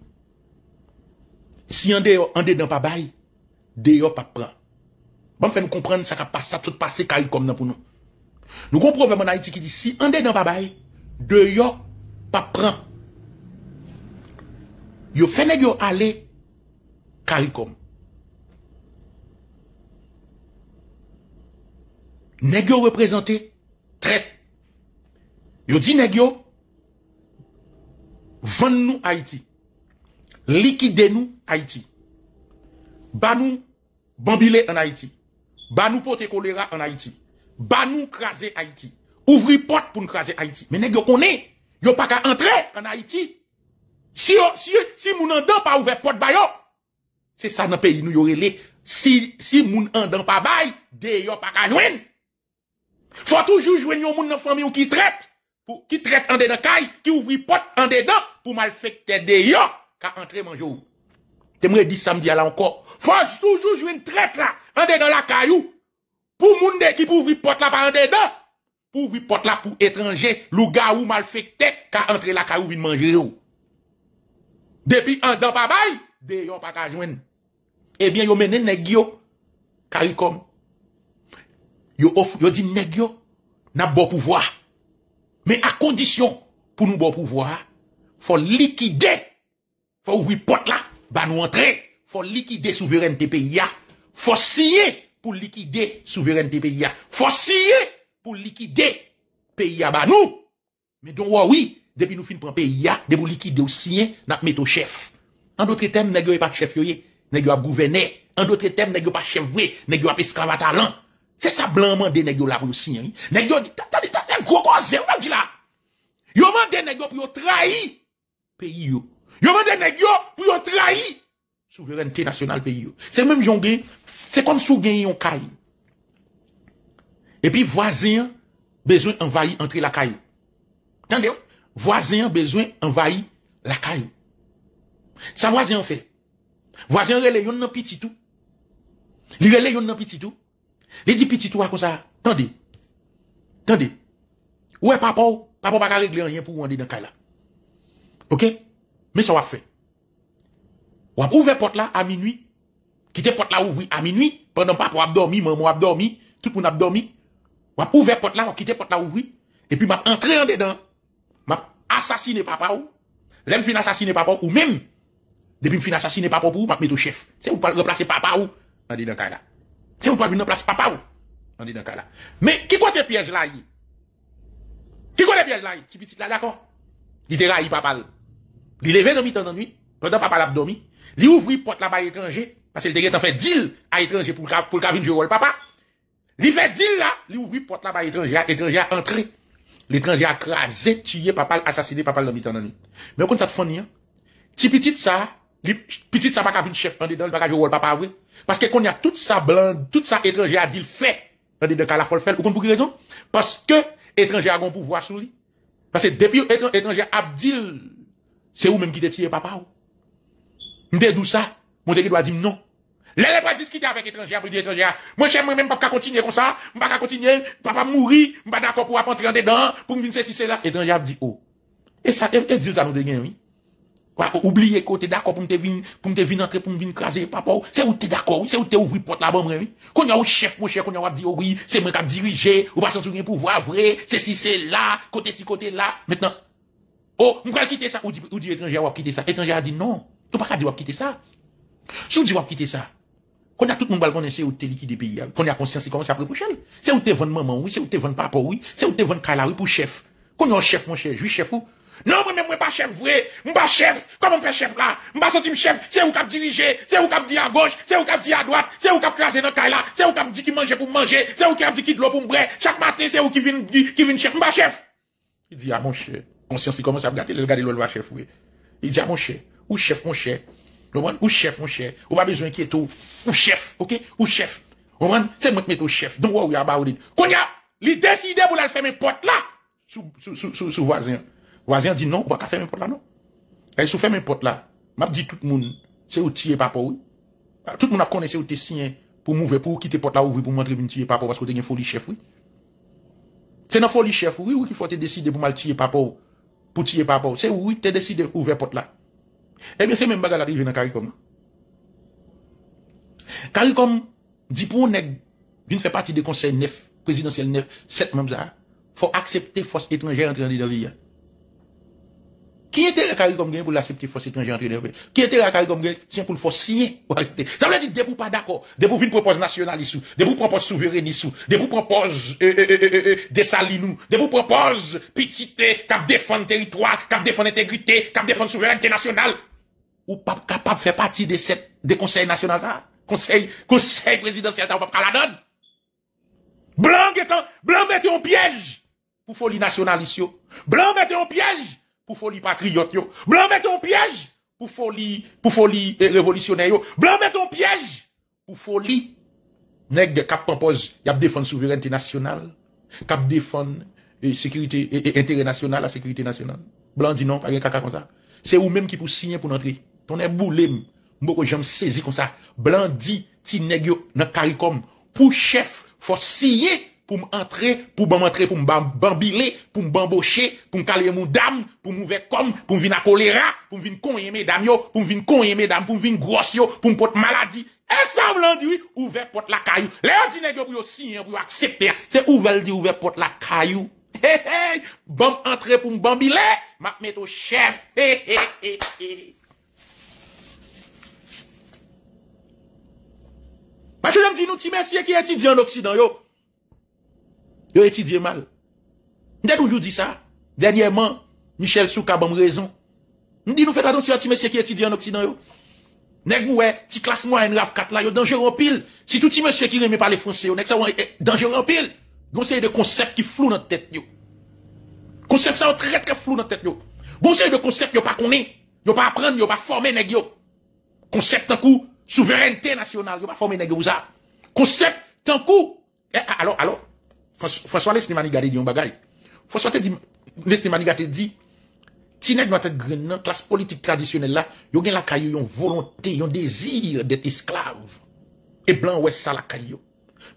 Si yande yo ande dan pa bay, deyo pa pran. Ban fe nou komprende sa ka pasat sot pase kari kom nan pou nou. Nou komprende mwen Haiti ki di, si yande yo ande dan pa bay, deyo pa pran. Yo fe negyo ale kari kom. Negyo reprezenté, tret. Yo di negyo, van nou Haiti. Likide nou Haiti. Banou bambile an Haiti. Banou pote kolera an Haiti. Banou kaze Haiti. Ouvri pot pou n kaze Haiti. Menèk yo konè. Yo pa ka antre an Haiti. Si moun an dan pa ouve pot bayo. Se sa nan peyi nou yo rele. Si moun an dan pa bay, deyo pa ka anwen. Fwa toujou jwen yo moun nan fwami yo ki tret. Ki tret an dedan kay. Ki ouvri pot an dedan pou mal fèkte deyo. qu'à entrer manger ou. T'aimerais dire samedi là encore. Faut toujours jouer une traite là, en dedans la caillou. Pour monde qui pour ouvrir porte là par en dedans. Pour ouvrir porte là pour étranger, louga ou malfecté, qu'à entrer la caillou vient manger ou. Depuis en dedans pas bail, yon pas qu'à joindre. Eh bien, yo mené nèg yo. Caricom. Yo offre, yo dit nèg n'a bon pouvoir. Mais à condition pour nous bon pouvoir, faut liquider Fò ouvwi pot la, ba nou antre, fò likide souveren te peya, fò siye pou likide souveren te peya, fò siye pou likide peya ba nou. Me don wawwi, depi nou fin pran peya, depi likide ou siye, nat meto chef. An dotre tem, negyo e pat chef yo ye, negyo ap gouvene, an dotre tem, negyo pat chef vwe, negyo ap eskla vata lan. Se sa blan mande negyo la pou yo siye, negyo di ta, ta di ta, gen kou kwa zè, ou ma di la? Yo mande negyo pou yo trahi peyi yo. Yo mande nèg yo pour yo trahi souveraineté nationale pays C'est même yon c'est comme sou gen yon kay. Et puis voisin besoin envahi entrer la caille. Attendez, voisin besoin envahi la kay. Ça voisin fait. Voisin relè yon nan petit tout. Li relè yon nan petit tout. Li di petit tout comme ça. Attendez. Où est papa, papa pas réglé rien pour dire dans la la. OK? Mais ça va faire. On va ouvrir porte là à minuit. Quitter porte là ouvrir à minuit. Pendant papa pour dormi, maman a dormi, tout le monde a dormi. On va ouvrir porte là, on quitter porte là ouvrir. Et puis m'a entrer en dedans. M'a assassiné papa ou. L'aime fin assassiner papa ou même. Depuis fin assassiner papa ou, m'a mettre au chef. C'est ou pas remplacer papa ou. On dit dans cas là. C'est ou pas remplacer papa ou. On dit dans cas là. Mais qui côté pièges là? Qui côté piège là? Petit petit là d'accord? Il te raille papa. Li leve domi temps nan pendant papa l'abdomi, li ouvri porte la ba étranger, parce qu'il a fait deal à l'étranger pour, pour le cabine le papa. Li fait deal là, li ouvri porte là-bas étranger, étranger a entré. L'étranger a crasé, tué papa, assassiné papa dans mitan nan Mais quand ça te fonit, hein? Ti petit ça, li, petit ça pas cabine chef en dedans, le bagage papa, oui. Parce que qu'on y a tout ça blanc, tout ça étranger a dit fait, en dedans, qu'à la folle fait, pour quelle raison? Parce que étranger a un pouvoir sur lui. Parce que depuis étranger a dit c'est vous-même qui t'es tiré, papa. Vous d'où ça mon Vous doit dire non. Les pas discuter avec étrangers, dire étrangers. Ah. Moi, je moi-même pas continuer comme ça. Je pas continuer. Papa mourir. Je pas d'accord pour entrer dedans. Pour me dire si c'est là. Étranger a dit oh. Et ça, et dit ça nous dégaine, oui. Oublier que d'accord pour me venir entrer, pour me craser, papa. C'est où t'es d'accord, oui. C'est où t'es ouvri porte là-bas, oui. Quand y a un chef, mon cher, quand y a un dit oh, oui, c'est moi qui ai dirigé. Ou pas sans souvenir voir vrai. C'est si c'est là, côté si côté là. Maintenant, Oh, va quitter ça. Ou dit, ou étranger, ou quitter ça. Étranger a dit non. Nous pas dire quitter ça. Si on dit on quitter ça, qu'on a tout le monde va hein. c'est où t'es liquide pays, qu'on a conscience, comment ça après prochaine. C'est où t'es vendre maman, oui, c'est où t'es vendre papa, oui, c'est où t'es vendre kala, oui, pour chef. Qu'on a un chef, mon cher, suis chef ou? Non, moi-même, moi pas chef vrai, moi pas chef, comment fait chef là? Moi pas senti chef, c'est où cap diriger, c'est où cap dit à gauche, c'est où cap dit à droite, c'est où cap crasé dans là, c'est où cap dit qui mange pour manger, c'est où cap dit qui de l'eau pour me Chaque matin, c'est où qui vient, qui vient chef, moi chef. Il dit, ah mon cher conscience, il commence à regarder gâter, il regarde le chef, oui. Il dit à ah, mon chef, ou chef, mon chef, ou chef, mon chef, ou pas besoin qui est tout, ou chef, ok, ou chef. C'est moi qui met au chef. Donc, oui à ah, bah, it. Konya, il décide pour la fermer porte là, sous, sous, sous, sous, voisin. Voisin dit non, on va fermer porte là, non. Elle sous ferme porte là. M'a dit tout le monde, c'est où et papa, oui. Ah, tout le monde a connaissé où t'es signes pour mouver, pour quitter porte là, ouvrir, pour montrer que tuer papa, parce que t'es une folie chef, oui. C'est une folie chef, oui, ou qu'il faut te décider pour mal tuer papa, pour tirer par rapport. C'est où tu as décidé d'ouvrir porte là. Eh bien, c'est même bagarre arrivé dans CARICOM. CARICOM dit pour on d'une fait partie des conseils neuf, présidentiel neuf, sept membres, faut accepter force étrangère entrer dans vie. Qui était la CARICOM pour l'accepter force étrangère entre les Qui était la CARICOM pour le force signer Ça veut dire, dès vous pas d'accord, dès vous venez proposer nationaliste, dès vous proposer Debout, dès vous proposer dessalinou, dès vous proposez petite, cap défendre territoire, cap défendre intégrité, cap défendre souveraineté nationale, ou pas capable de faire partie de cette, des conseils nationaux, conseil, conseil présidentiel, ça, on pas la donne. Blanc étant, blanc mettez un piège pour folie nationaliste. Blanc mettez un piège pour folie patriote yo. Blanc met ton piège pour folie pour folie eh, révolutionnaire Blanc met ton piège pour folie nèg cap propose y a défendre souveraineté nationale, cap défendre eh, sécurité et, eh, intérêt national, la sécurité nationale. Blanc dit non, pas caca comme ça. C'est ou même qui pour signer pour entrer. Ton est boulé, mboko j'aime saisi comme ça. Blanc dit ti nèg yo nan CARICOM pour chef faut pour m'entrer, pour m'entrer, pour m'bambiler, pour m'bambocher, pour m'caler mon dame, pour m'ouvrir comme, pour m'vin à choléra, pour m'vin conyer mesdames yo, pour m'vin conyer mesdames, pour m'vin grosse yo, pour porter maladie. Et ça dit, ouvert porte la caillou. Les ordinateurs pour signer, pour accepter. C'est ouvert dit, ouvert porte la caillou. Hey, bam entrer pour m'bambiler, m'a mettre au chef. Hey, hey, dis hey. Mwen chou dem qui est ti en Occident, yo, Yo étudié mal. J'ai toujours dit ça. Dernièrement, Michel Souka a raison. Nous dit nous faites attention à ces messieurs qui étudient en Occident. Yo. Nèg ouais, ti classe moyenne raf 4 là, yo dangereux en pile. Si tout petit monsieur qui n'aiment pas les français, nèg ça eh, dangereux en pile. avez de concepts qui flou dans tête yo. Concept ça très très flou dans tête yo. avez de concepts yo pas connaît, yo pas apprendre, yo pas former nèg yo. Concept tant coup souveraineté nationale, yo pas former nèg yo ça. Concept tant coup eh, ah, alors alors François laisse Nimani garder un bagaille. François te dit laisse Nimani garder dit ti pas notre grand classe politique traditionnelle là, yo gen la caillou ont volonté, ont désir d'être esclave. Et blanc ouest ça la caillou.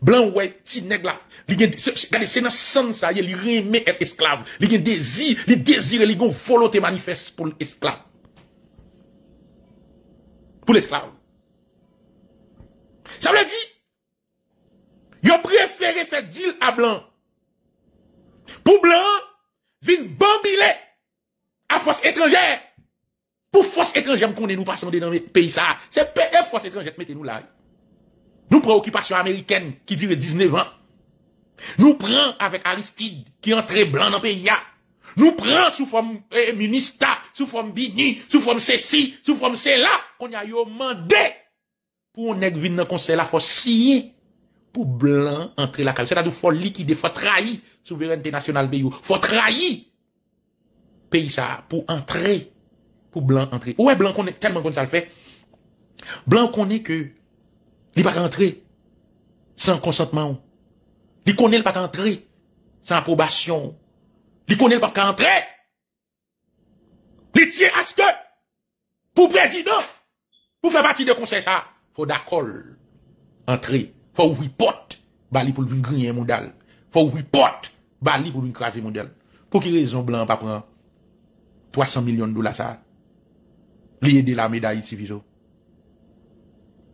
Blanc ouest ti nèg là, li gen regardez c'est dans sens ça, il remet être esclave. Li gen désir, li désir li gen volonté manifeste pour l'esclave. Pour l'esclave. Ça veut dire Yo preferi fè dil a blan. Pou blan, vin bambile eh, a fos etranjè. Pou fos etranjèm konen nou pasande nan peyi sa. Se peye fos etranjèm meten nou la. Nou preokipasyon ameriken ki dire 19 an. Nou pran avèk Aristide ki entre blan nan peyi ya. Nou pran sou fòm Ministat, sou fòm Bini, sou fòm Sessi, sou fòm Sela. Konen yo mande pou onèk vin nan konsey la fos siye. pou blan entre la kayo. Se ta dou fol likide, fol trahi souverenite nasyonal biyo. Fol trahi peyi sa pou entre. Pou blan entre. Ouè blan konen, telman konen sa l fe. Blan konen ke li pa k entre san konsantman. Li konen pa k entre san probasyon. Li konen pa k entre. Li tiye aske pou prezido pou fe pati de konsen sa. Fou da kol entre Faw wipot bali pou lvin grinyen mondal. Faw wipot bali pou lvin krasi mondal. Pou ki rezon blan pa pran 300 milyon do la sa li yede la meday ti vizo.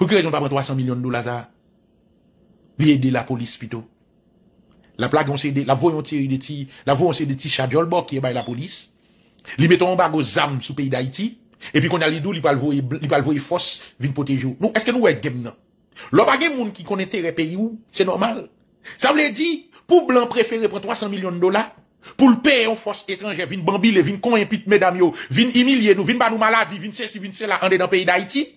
Pou ki rezon pa pran 300 milyon do la sa li yede la polis pito. La plage yon se de, la voyon ti yon de ti la voyon se de ti chadjol bok ki e bay la polis li meton bag o zam sou peyi da iti epi kon alidou li palvoye fos vin potejou. Nou eske nou wè gem nan? L'on pas moun qui connaît les pays ou c'est normal. Ça veut dire, pour blanc préféré prendre 300 millions de dollars, pour le payer en force étrangère, vin bambile, vin coïmpite mesdames yo, vin humilier nous, vin ba nous maladie, vin ceci, vin cela, en dans le pays d'Haïti.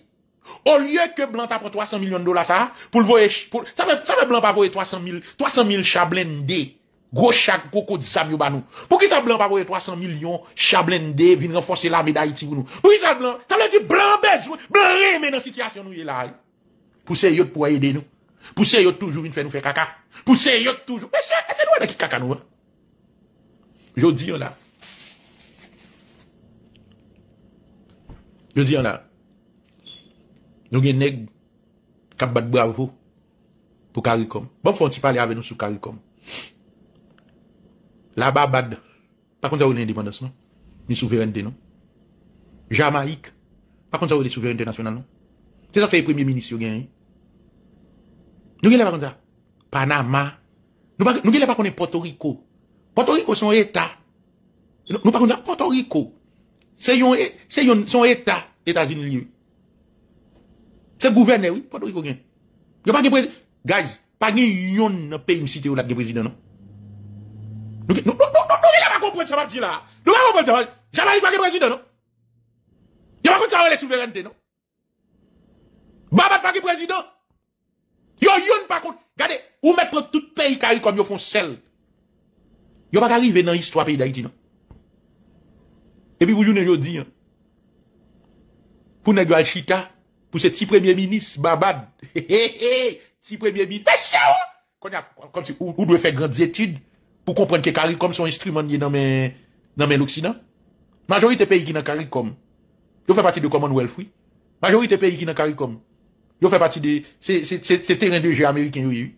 Au lieu que blanc prenne 300 millions de dollars ça, pour le voyer, pour, ça veut, ça veut blanc pas voyer 300 000, 300 000 chablendés. Gros chak gros de sam yo ba nous. Pour qui ça blanc pas 300 millions chablendés, vin renforcer l'armée d'Haïti pour nous Ça veut ça veut Blanc le blanc blan mais la situation nous sityasyon est là. Hein? Pouse yot pou a yede nou. Pouse yot toujou vin fè nou fè kaka. Pouse yot toujou. Mwen e se nou anan ki kaka nou an. Jou di yon la. Jou di yon la. Nou gen neg kap bad bravo pou Karikom. Bon fwantipa li avè nou sou Karikom. La babad pa konta ou de independos nou. Ni souveren de nou. Jamaik pa konta ou de souveren de nasyonal nou. Se sa fè yon premier minis yo gen yon. nous gen l'a pa kon Panama. nous gen pas pa kon Porto Rico. Porto Rico son etat. nous pa pas sa Porto Rico. c'est un c'est un son état. états unis c'est Se oui, Porto Rico gen. Yo pas de président guys, pas gen yon nan une cité ou la gen prezident, non? nous nous nous nous nou, nou gen lè pa kon prezident sa pa pti la. Nou pa kon prezident sa pa pti la. non? il va kon sa souveraineté non? Babat pas gen président Yo yon par contre, regardez, ou mettre tout pays carré comme yo font sel. Yo pas arriver dans l'histoire pays d'Haïti non. Et puis vous jounen yo di hein. Pour nèg chita, pour ce petit premier ministre babad. Petit premier ministre. Mais c'est comme si ou, doit faire grandes études pour comprendre que CARICOM sont instruments dans mes dans mes l'occident. Majorité pays qui dans CARICOM. Yo fait partie de Commonwealth oui. Majorité pays qui dans CARICOM. Yo fè pati de se teren de jeu Ameriken yoy yoy.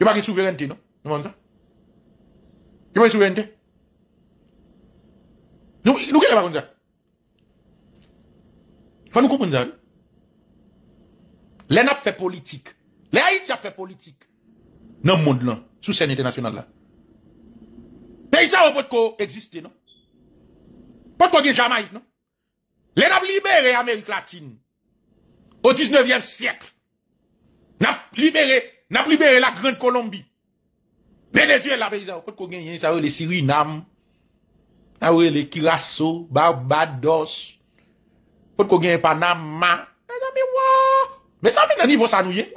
Yo mwage souverente non? nou. Nou mwage souverente. Nou kè mwage mwage mwage. Fwa nou koum mwage mwage. Le nap fè politik. Le Haitia fè politik. Non mwad lan. Sou senete nasyonal la. Pe yon sa wè pot ko egziste nou. Pot ko gen Jamaik nou. Le nap libere Amerik Latine. au 19e siècle. N'a libéré, n'a libéré la Grande Colombie. Venezuela, paysan, peut qu'on gagne, ça les Suriname, ça les Curaçao, Barbados, Pour qu'on gagne Panama. Mais ça, mais dans niveau ça, nous y est.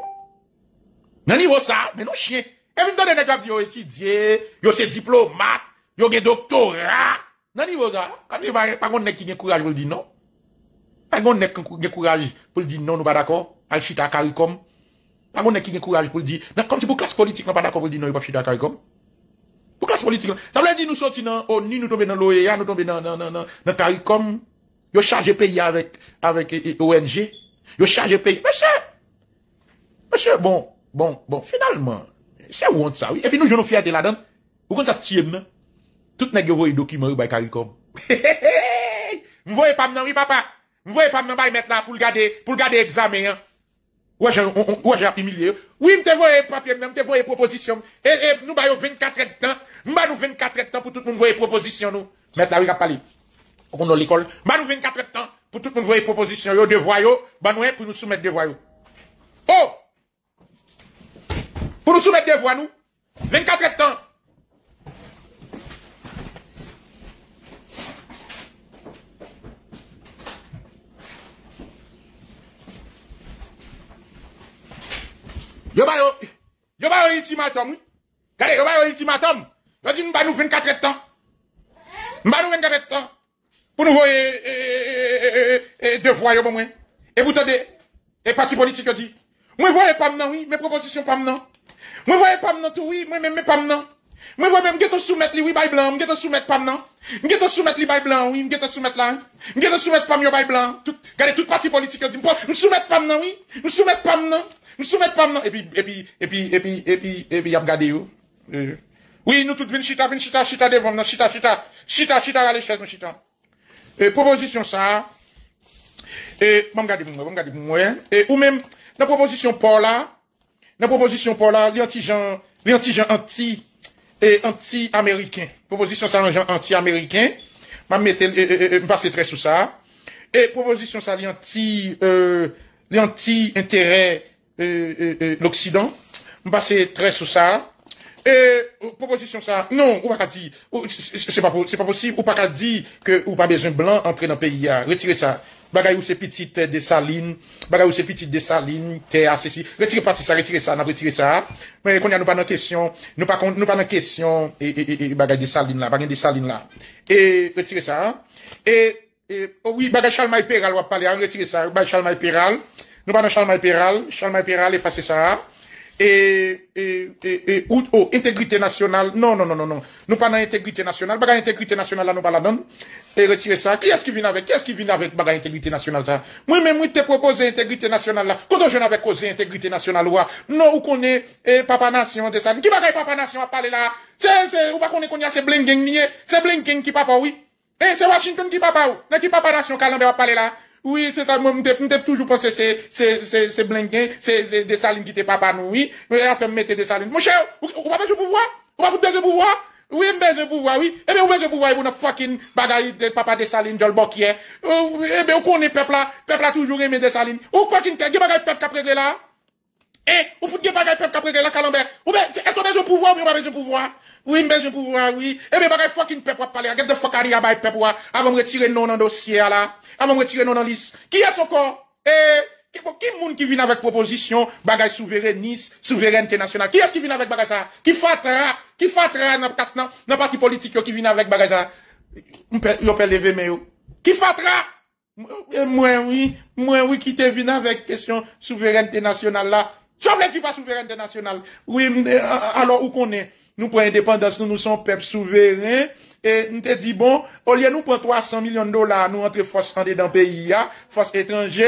Dans niveau ça, mais nous chien. Et puis, dans les nègres qui ont étudié, ils sont diplomates, ils ont des doctorats. Dans niveau ça, quand ils ne pas qu'on ait qui courage pour dire non. Pas qu'on ait courage pour dire non, nous pas d'accord. Alchita CARICOM. Pas qu'on ki qui courage pour dire, comme si pour classe politique, nous pas d'accord pour dire non, pas chita CARICOM. Pour classe politique, ça veut dire nous sortons dans ONU, oh, nous tomber dans l'OEA, nous tomber dans, dans, dans, dans, CARICOM. Yo chargé pays avec, avec ONG. Yo chargé pays. Monsieur! Monsieur, bon, bon, bon, finalement, c'est honte ça, oui. Et puis nous, je nous fierté là-dedans. Vous comprenez ça, tient, Tout nèg voye document voyez CARICOM. [LAUGHS] Vous voyez pas, non, oui, papa. Vous voyez pas dans bail mettre là pour le garder, pour le garder examen. Hein? Ouais, j'ai humilié. Oui, m'te voyé papier, m'te voyez proposition. Et, et nous baillons 24 heures de temps. Nous nous 24 heures de temps pour tout le monde voyer proposition nous. Mettre là, oui, pas On dans l'école. Bah nous 24 heures de temps pour tout le monde voyer proposition yo devoir yo, bah nous hein, pour nous soumettre devoir yo. Oh! Pour nous soumettre devoir nous 24 heures de temps Yo ba yo, yo ba yo ultimatum. Gade, yo ba yo ultimatum. Yo di mba nou 24 temps. Mba vais 24 temps. Pour nous eh, eh, eh, et, deux fois, yo Et yo di. ne pas oui, mes propositions pas Moi non. voyez pas oui, moi même Mwen wè mwen geto soumet li wè bay blan, mwen geto soumet pam nan. Mwen geto soumet li bay blan, wè mwen geto soumet la. Mwen geto soumet pam yo bay blan. Tout, gade tout parti politik yo di mwen, mwen soumet pam nan wè. Mwen soumet pam nan, mwen soumet pam nan. et puis epi, epi, epi, epi, yap gade yo. Oui, e, nou tout vin chita, vin chita, chita devon nan, chita, chita. Chita, chita, gale ches mwen chita. E, proposisyon sa. E, mwen gade mwen, mwen gade mwen. E, ou men, nan proposisyon por la. Nan proposisyon por la, li anti jan, li anti jan anti et anti-américain. Proposition ça anti-américain. M'a mettre euh, euh, euh, passer très sous ça. Et proposition ça anti l'anti-intérêt l'Occident. M'a très sous ça. Et proposition ça non, ou pas dire c'est pas c'est pas possible ou pas dire que ou pas besoin blanc entrer dans le pays Retirez ça. bagay ous e petit eh, desaline... Retire pati sa, retire sa... ritire sa... Kwenye nou panan � обычyon... Nou pananesterol... retire sa... hou yapal... nou panan evangelical... indi mental... nou edan со akpiekan nan branchman pelite... lou panan njoute Brown... poumolo rouge... et retirer ça. Qui est-ce qui vient avec Qui est-ce qui vient avec bagage intégrité nationale ça Moi-même, moi, je te propose intégrité nationale là. Quand je n'avais causé intégrité nationale là, non, ou qu'on est eh, Papa Nation des ça. Qui bagage Papa Nation à parler là C'est, c'est, ou pas qu'on est qu'on y a, c'est Blinken C'est Blinken qui papa, oui. Eh, c'est Washington qui papa, ou. Non, qui Papa Nation, Calambe va parler là. Oui, c'est ça, moi, je toujours pensé, c'est, c'est, c'est, c'est Blinken, c'est, des salines qui t'es papa, nous, oui. Mais, enfin, mettre des salines. Mon cher, ou, ou, ou pas de pouvoir? Ou pas de pouvoir? Oui, vous pouvoir, oui. Eh bien, vous pouvoir, vous n'a fucking bagaille de papa de saline, qui hein. est. Euh, eh bien, on connaît peuple là, peuple là toujours aimé de saline. Ou quoi qui bagaille peuple qui a là? Eh, ou fout de bagaille peuple qui a là, calambert. Ou bien, est-ce qu'on a besoin de pouvoir ou vous pas besoin de pouvoir? Oui, besoin de pouvoir, oui. Eh bien, bagaille fucking peuple à parler, get the fuck out peuple, avant de retirer non dans dossier là, avant de retirer non dans liste. Qui est son corps? Eh, qui monde qui vient avec proposition, bagage souverainiste, souveraineté nationale? Qui est-ce qui vient avec bagage ça? Qui fatra? Qui fatra dans le parti politique qui vient avec bagage ça? peut lever mais Qui fatra? Euh, moi, oui, moi, oui, qui te vient avec question souveraineté nationale là. ne veux pas souveraineté nationale. Oui, euh, alors où qu'on est? Nous pour indépendance, nous, nous sommes peuple souverain. E nou te di bon, olye nou pon 300 milyon dola nou entre fos sande dan peyi ya, fos etranje,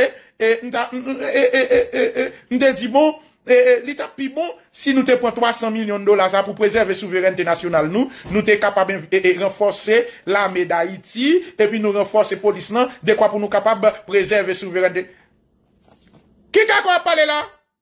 nou te di bon, e, e, lita pi bon, si nou te pon 300 milyon dola, sa pou prezerve souverenite nasyonal nou, nou te kapab renfose la ame non, da Haiti, te pi nou renfose polis nan, dekwa pou nou kapab prezerve souverenite. Kika kwa pale la?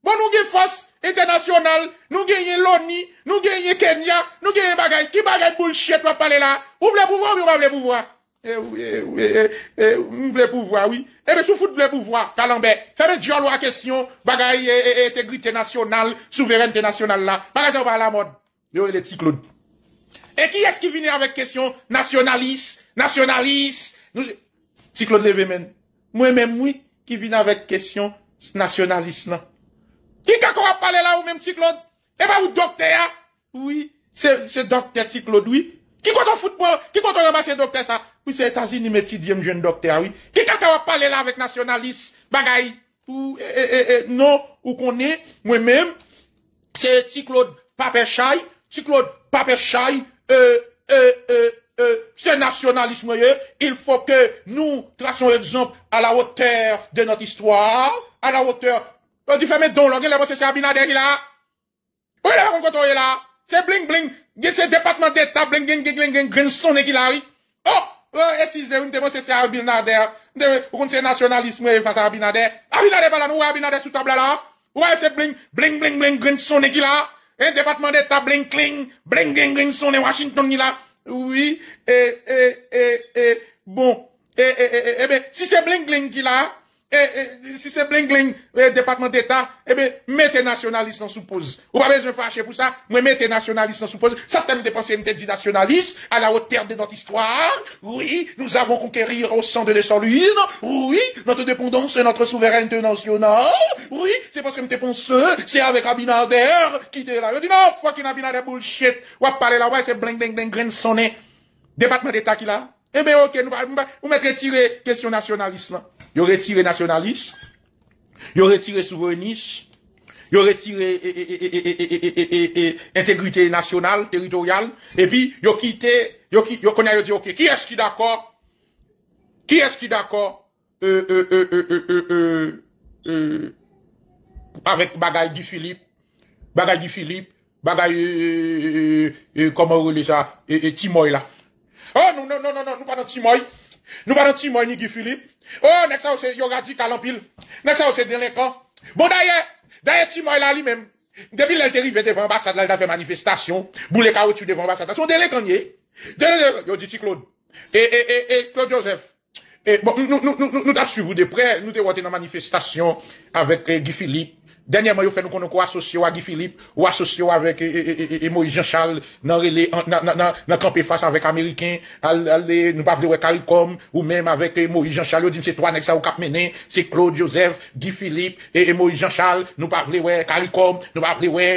Bon nou ge fos? Ete nasyonal, nou genye Loni, nou genye Kenya, nou genye bagay. Ki bagay boul chet wap pale la? Ou mwen vle pouvwa ou mwen mwen vle pouvwa? E eh, ou mwen eh, eh, vle pouvwa, oui. Ebe sou foute vle pouvwa, kalanbe. Feme diyo lwa kesyon bagay e etegrite nasyonal, souveren te nasyonal la. Bagay sa wap pale la mod. Yo e le ti Claude. E ki es ki vine avèk kesyon nasyonalis, nasyonalis? Ti Claude Levemen, mwen mwen mwen ki vine avèk kesyon nasyonalis la. Qui qu'on va parler là ou même ti Claude? Eh ben, ou docteur? Hein? Oui, c'est Docteur ti Claude, oui. Qui Qui foutbol, ki konton de docteur, ça Oui, c'est états unis mais jen jeune docteur, oui. Qui kako va va parler là nationaliste, bagay? Ou, eh eh, eh, eh, non, ou qu'on est, moi-même, c'est Claude pape chay, ti Claude pape euh, Euh, euh, euh ce nationalisme, eh. il faut que nous traçons exemple à la hauteur de notre histoire, à la hauteur O di fèmè don lò, gen lè moun se serbina der ki la. O yè moun kontore la. Se bling bling, gen se departman deta bling gen gen gen son e ki la wi. O, ou e si zè ou moue se serbina der, mou kon se nacionalisme yè fasa serbi na der. Serbi na der pala nou, ou e serbi na der sou tabla la. Ou e se bling bling bling gren son e ki la. E departman deta bling kling, bling gen gen son e Washington ni la. Ou yè, e, e, e, e, e, bon. E, e, e, e, e, be, si se bling bling ki la. Eh, eh, si c'est bling-bling, eh, département d'État, eh bien, mettez nationaliste en suppose. n'avez pas besoin de fâcher pour ça, mais mettez nationaliste en suppose. Ça t'aime de dépenser, me dit nationaliste, à la hauteur de notre histoire. Oui, nous avons conquérir au sang de l'essoluine. Oui, notre dépendance et notre souveraineté nationale. Oui, c'est parce que me ceux, c'est avec Abinader qui était là. Je dis non, qu'il fucking Abinader bullshit. On va parler là, ouais, c'est bling-bling-bling, bling sonné. Département d'État qui là. Eh bien, ok, nous, nous, nous, question nationaliste ils ont retiré nationalistes, ils ont retiré souverainistes, ils ont retiré intégrité nationale, territoriale, et puis ils ont quitté, ils ont dit, ok, qui est-ce qui est d'accord Qui est-ce qui est d'accord avec bagaille du Philippe, bagaille du Philippe, bagaille, comment on dit ça, et, Timoy là. Oh non, non, non, non, non, nous pas dans Timoy, nous pas dans Timoy, ni Guy Philippe. Oh, nek sa se yo pile. Nek sa Bon d'ailleurs, d'ailleurs Claude. Claude Joseph. bon, nous nous nous nous de près, nous eh, Guy Philippe. Denye mwen yo fè nou konon ko asosyo a Guy Philippe ou asosyo avèk Emoïe e, e, e, Jean-Charles nan kampè fass avèk Amerikèn. Nou pa vle wè Karikom ou mèm avèk Emoïe Jean-Charles. Yo di mse to anèk sa ou Kapmenè, se Claude Joseph, Guy Philippe e Emoïe Jean-Charles. Nou pa vle wè Karikom, nou pa vle wè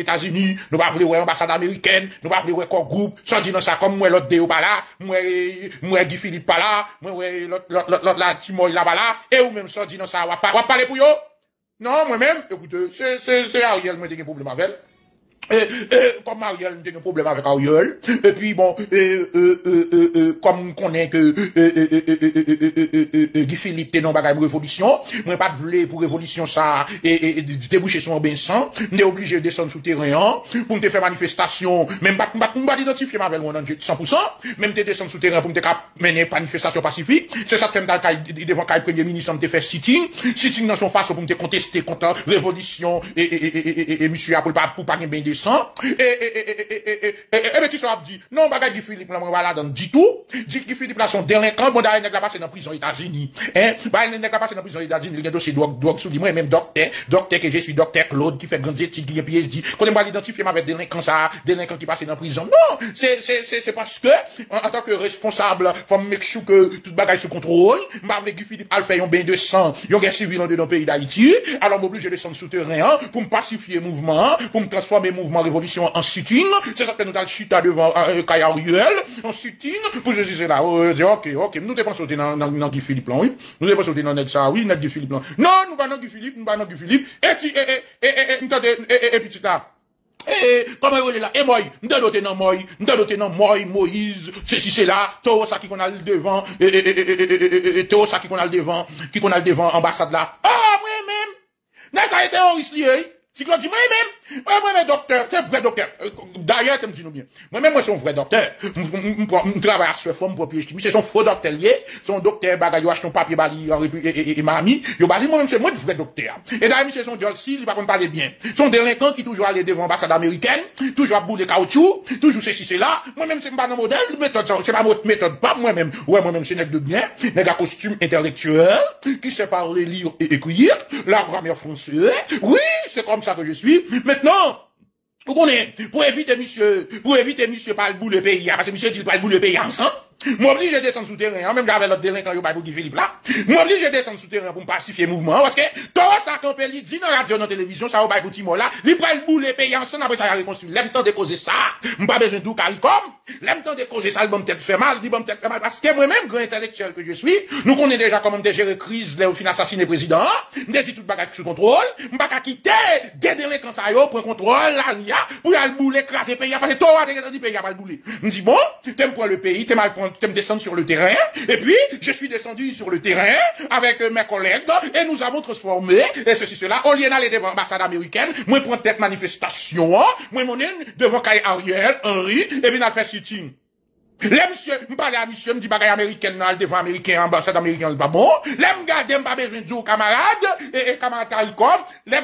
Etasini, nou pa vle wè ambassade Amerikèn, nou pa vle wè kò group. Sò di nan sa kom mwen lot de ou ba la, mwen Guy Philippe pa la, mwen lot la timoy la ba la. E ou mèm sò di nan sa wap pale pou yo. Non, moi-même, écoutez, c'est Ariel, moi, j'ai un problème avec elle comme Ariel, nous a un problème avec Ariel. Et puis bon, comme on connaît que Guy Philippe t'es non bagaille révolution, moi pas de pour révolution ça et déboucher son bain sang, est obligé de descendre sous terrain pour te faire manifestation, même pas pas pas identifier ma 100%, même te descendre sous terrain pour te mener manifestation pacifique. C'est ça que fais devant le premier ministre, te fait sitting, sitting dans son face pour te contester contre révolution et monsieur pour pas pour pas bien descend, et, et, et, et, et, et, dit, non, bah, Guy Philippe, là, moi, voilà, donc, dit tout, dit que Philippe, là, son délinquant, bon, d'ailleurs, il n'est pas dans la prison États-Unis, hein, bah, il n'est pas dans la prison États-Unis, il y a dossier drogue, drogue, sous moi, et même docteur, docteur, que je suis docteur Claude, qui fait grand études, et puis bien, dit, quand on va l'identifier, avec délinquant, ça, délinquant qui passe dans la prison. Non, c'est, c'est, c'est, parce que, en, tant que responsable, faut me que tout bagage se contrôle, ma avec Guy Philippe, elle fait un bain de sang, y'a un guerre civil dans le pays d'Haïti, alors, m'oblige de descendre souterrain, pour me pacifier mouvement, pour me transformer révolution en sitting c'est ça que nous devant Kaya Ruel, en sitting pour je c'est là, ok, ok, nous devons dans Guy Philippe là, oui, nous sauter dans oui, Non, nous pas dans Philippe, nous et puis, et, et, et, et, et, comment là? et moi, dans moi, dans moi, Moïse, ceci, ça qui qu'on a le devant, et ça qui qu'on a le devant, qui qu'on a le devant, ambassade là. Ah, moi-même! N'a ça été si tu dis, moi-même, moi-même, docteur, c'est vrai docteur. Euh, d'ailleurs, tu me dis nous bien. Moi-même, moi, je suis un vrai docteur. Je travaille à ce forme pour C'est son faux docteur lié. Son docteur, bagaille, achète un papier, bali, et mamie. Yo, bali, moi-même, c'est moi le vrai docteur. Et d'ailleurs, c'est son Jolsi, il va pas parler bien. Son délinquant qui toujours allait devant l'ambassade américaine, toujours à bout de caoutchouc, toujours ceci, c'est là. Moi-même, c'est pas un modèle, méthode, c'est pas ma méthode, pas moi-même. Ouais, moi-même, c'est nègre de bien, nègre à costume intellectuel, qui sait parler, lire et écrire, la grammaire française. Oui, c'est comme ça que je suis. Maintenant, vous connaissez, pour éviter monsieur, pour éviter monsieur pas le bout pays, hein, parce que monsieur dit pas le bout pays ensemble, moi obligé de descendre sous hein, même avec l'autre délinquant, il y a pour Guy Philippe là. Moi obligé de descendre terre pour me pacifier le mouvement, parce que, toi, ça, quand il dit dans la radio, dans la télévision, ça, il y a pour Timor là, il n'y a pas ensemble, après ça, il a reconstruit. même tant de causer ça, il pas besoin de tout, car même temps tant de causer ça, il va peut faire mal, il va tête fait faire mal, parce que moi-même, grand intellectuel que je suis, nous connaissons déjà comment on gérer crise, là, au final, assassiner président, on hein. dit tout bagage sous contrôle, on pas quitter, des délinquants, ça, il prendre contrôle, là, il y a, pour bouler, craser le pays, parce que toi, tu as dit, il y a pas le bouler. On dit, bon, t'aimes pour le pays, t'es mal pour suis descendre sur le terrain. Et puis, je suis descendu sur le terrain avec euh, mes collègues et nous avons transformé, et ceci, cela, On est allé devant l'ambassade américaine, moi prends tête manifestation, moi mon devant Ariel, Henry, et puis on fait sitting. Les monsieur, parle à monsieur, me dit bagaille américaine, devant américain, ambassade américaine, c'est pas bon. Les me pas besoin de dire camarade camarades, et, camarade camarades, comme, les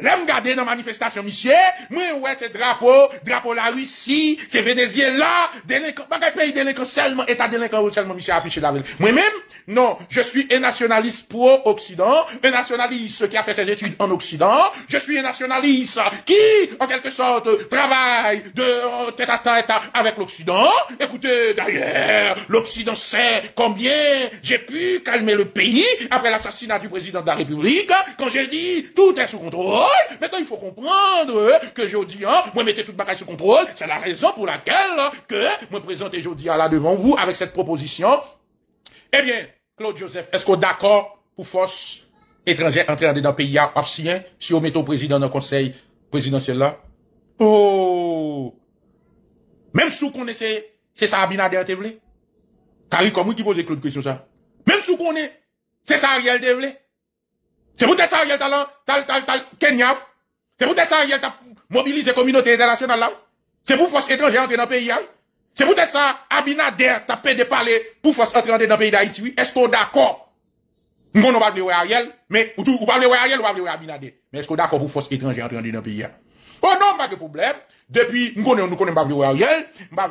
Lèm gade nan monsieur. misye, ouais, wè drapeau Drapeau drapo la Rusi, se Venezien là delinkan, pays peyi delinkan seulement état delinkan wè seulement, monsieur, affiché la ville. Moi-même non, je suis un nationaliste pro-Occident, un nationaliste qui a fait ses études en Occident, je suis un nationaliste qui, en quelque sorte, travaille de euh, tête à tête avec l'Occident. Écoutez, d'ailleurs, l'Occident sait combien j'ai pu calmer le pays après l'assassinat du président de la République, quand j'ai dit, tout est sous contrôle, Maintenant, il faut comprendre que je dis, hein, moi, mettez toute bagaille sous contrôle. C'est la raison pour laquelle hein, que moi présente Jody, hein, là devant vous avec cette proposition. Eh bien, Claude Joseph, est-ce qu'on d'accord pour force étrangère entrer dans le pays absien si on met au président dans conseil présidentiel là? Oh! Même si qu'on essaie, c'est ça Abinader Tevle. Car il comme qui pose Claude question ça. Même si qu'on connaissez, c'est ça Ariel Tevle. C'est vous être ça, le talent, tal, tal, tal, Kenya. C'est vous être ça, Ariel, le mobilisé communauté internationale là. C'est pour force étrangère entrer dans le pays. C'est vous être ça, Abinader tapé de parler pour force entrer dans le pays d'Haïti. Est-ce qu'on est d'accord? Nous, on va parler Ariel, mais, ou, va parler Ariel, ou parler Abinader. Mais est-ce qu'on est d'accord pour force étrangère entrer dans le pays? Oh non, pas de problème. Depuis, nous connaissons, nous connaissons pas vrai Ariel, nous pas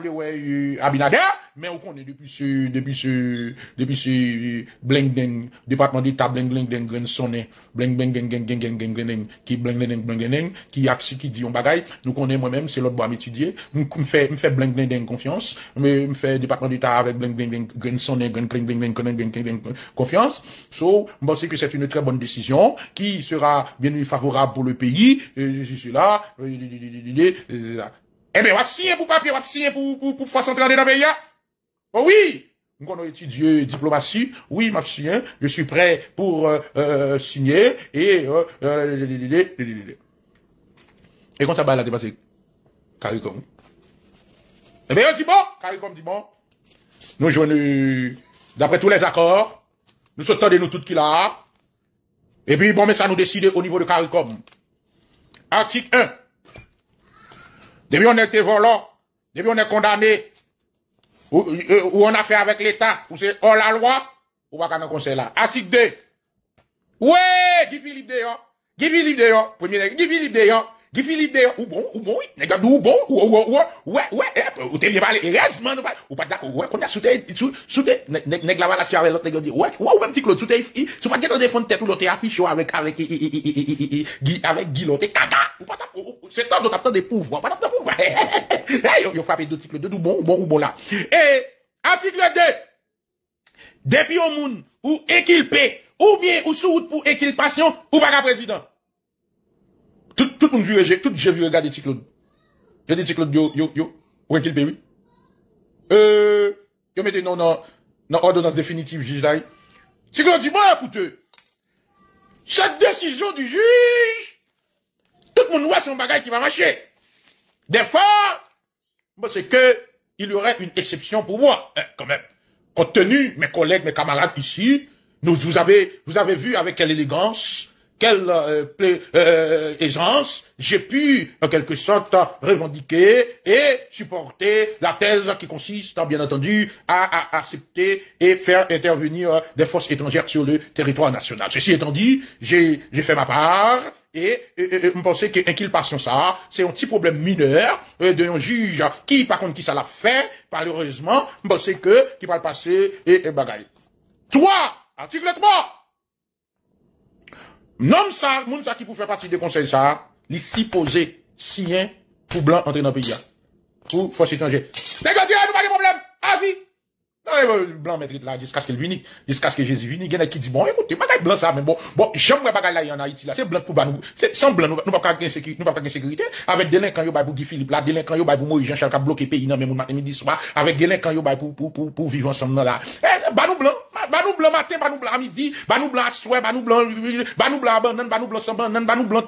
Abinader, mais nous connaissons depuis ce, depuis ce, depuis ce, bling, bling, département d'État, bling, bling, bling, bling, sonné, bling, bling, bling, bling, bling, bling, qui bling, bling, qui a qui dit un bagaille, nous connaissons moi-même, c'est l'autre bois à m'étudier, nous fait, me fait bling, bling, confiance, me fait département d'État avec bling, bling, bling, bling, sonné, bling, bling, bling, bling, confiance. So, je pense que c'est une très bonne décision, qui sera bien favorable pour le pays, je suis là, voici eh ben, pour papier pour pour pour pour pour faire sentrande de là. Oh oui! on a étudié diplomatie. Oui, ma hein, je suis prêt pour euh, euh, signer. Et et quand ça va, la dépasser, Caricom. Eh bien, on dit bon. Caricom dit bon. Nous jouons, d'après tous les accords, nous sommes de nous tout qui là. Et puis, bon, mais ça nous décide au niveau de Caricom. Article 1. Depuis on est volant, depuis on est condamné, euh, ou, on a fait avec l'État, ou c'est hors la loi, ou pas qu'on conseil là. Article 2. Ouais, Guy Philippe Deyon, Guy Philippe Deyon, premier, Guy Philippe Deyon, Philippe, ou bon, ou bon, pas ou bon, ou ou ou, ou ouais, eh, ou t'es bien e ou ou pas d'accord, ouais, ou ou la l'autre, ou ouais, ou même Claude, ou pas ou tête, ou l'autre ou avec, avec, avec Guy, ou caca, ou pas c'est temps de pas [LAUGHS] eh, eh, ou ou bon, ou e, ou article 2, depuis au monde, ou ou bien, ou sous pour ou pas président tout, tout monde vire, tout je vire regarder Claude. Je dis Claude yo, yo, yo, est-il Euh, yo mette non non non ordonnance définitive juge là. Ti dit, moi, Chaque décision du juge, tout le monde voit son bagage qui va marcher. Des fois, c'est que il y aurait une exception pour moi, hein, quand même. Compte tenu, mes collègues, mes camarades ici, nous, vous avez, vous avez vu avec quelle élégance quelle euh, euh, aisance j'ai pu, en quelque sorte, revendiquer et supporter la thèse qui consiste, hein, bien entendu, à, accepter et faire intervenir euh, des forces étrangères sur le territoire national. Ceci étant dit, j'ai fait ma part, et pensait penser que inculpation ça, c'est un petit problème mineur euh, de d'un juge hein, qui, par contre, qui ça l'a fait, malheureusement, on pensait que, qui va le passer, et, et bagaille. 3, article 3, Nom ça, moun ça qui pour faire partie de conseil ça, il s'y si sien pour blanc entrer dans le pays. Pour force étrangère. D'accord, nous pas de problème. Avis. Non, le blanc maîtrise là jusqu'à ce qu'il vienne, jusqu'à ce que Jésus vienne. Il y a qui dit bon, écoutez, bagaille blanc ça, mais bon, bon, j'aime bagaille là, en Haïti là, c'est blanc pour nous, c'est sans blanc, nous pas qu'à sécurité, nous pas qu'à sécurité, avec délinquant yo bail pour Philippe là, délinquant yo bail pour Moïse Jean Charles qui a bloqué pays non mais mon matin midi soir, avec délinquant yo bail pour pour pour pour vivre ensemble là. Eh, bah nous blanc, ba nou blan matin, ba nou blan midi, ba nou blan souhait, ba nou blan ba nou blan banane, ba nou blan sans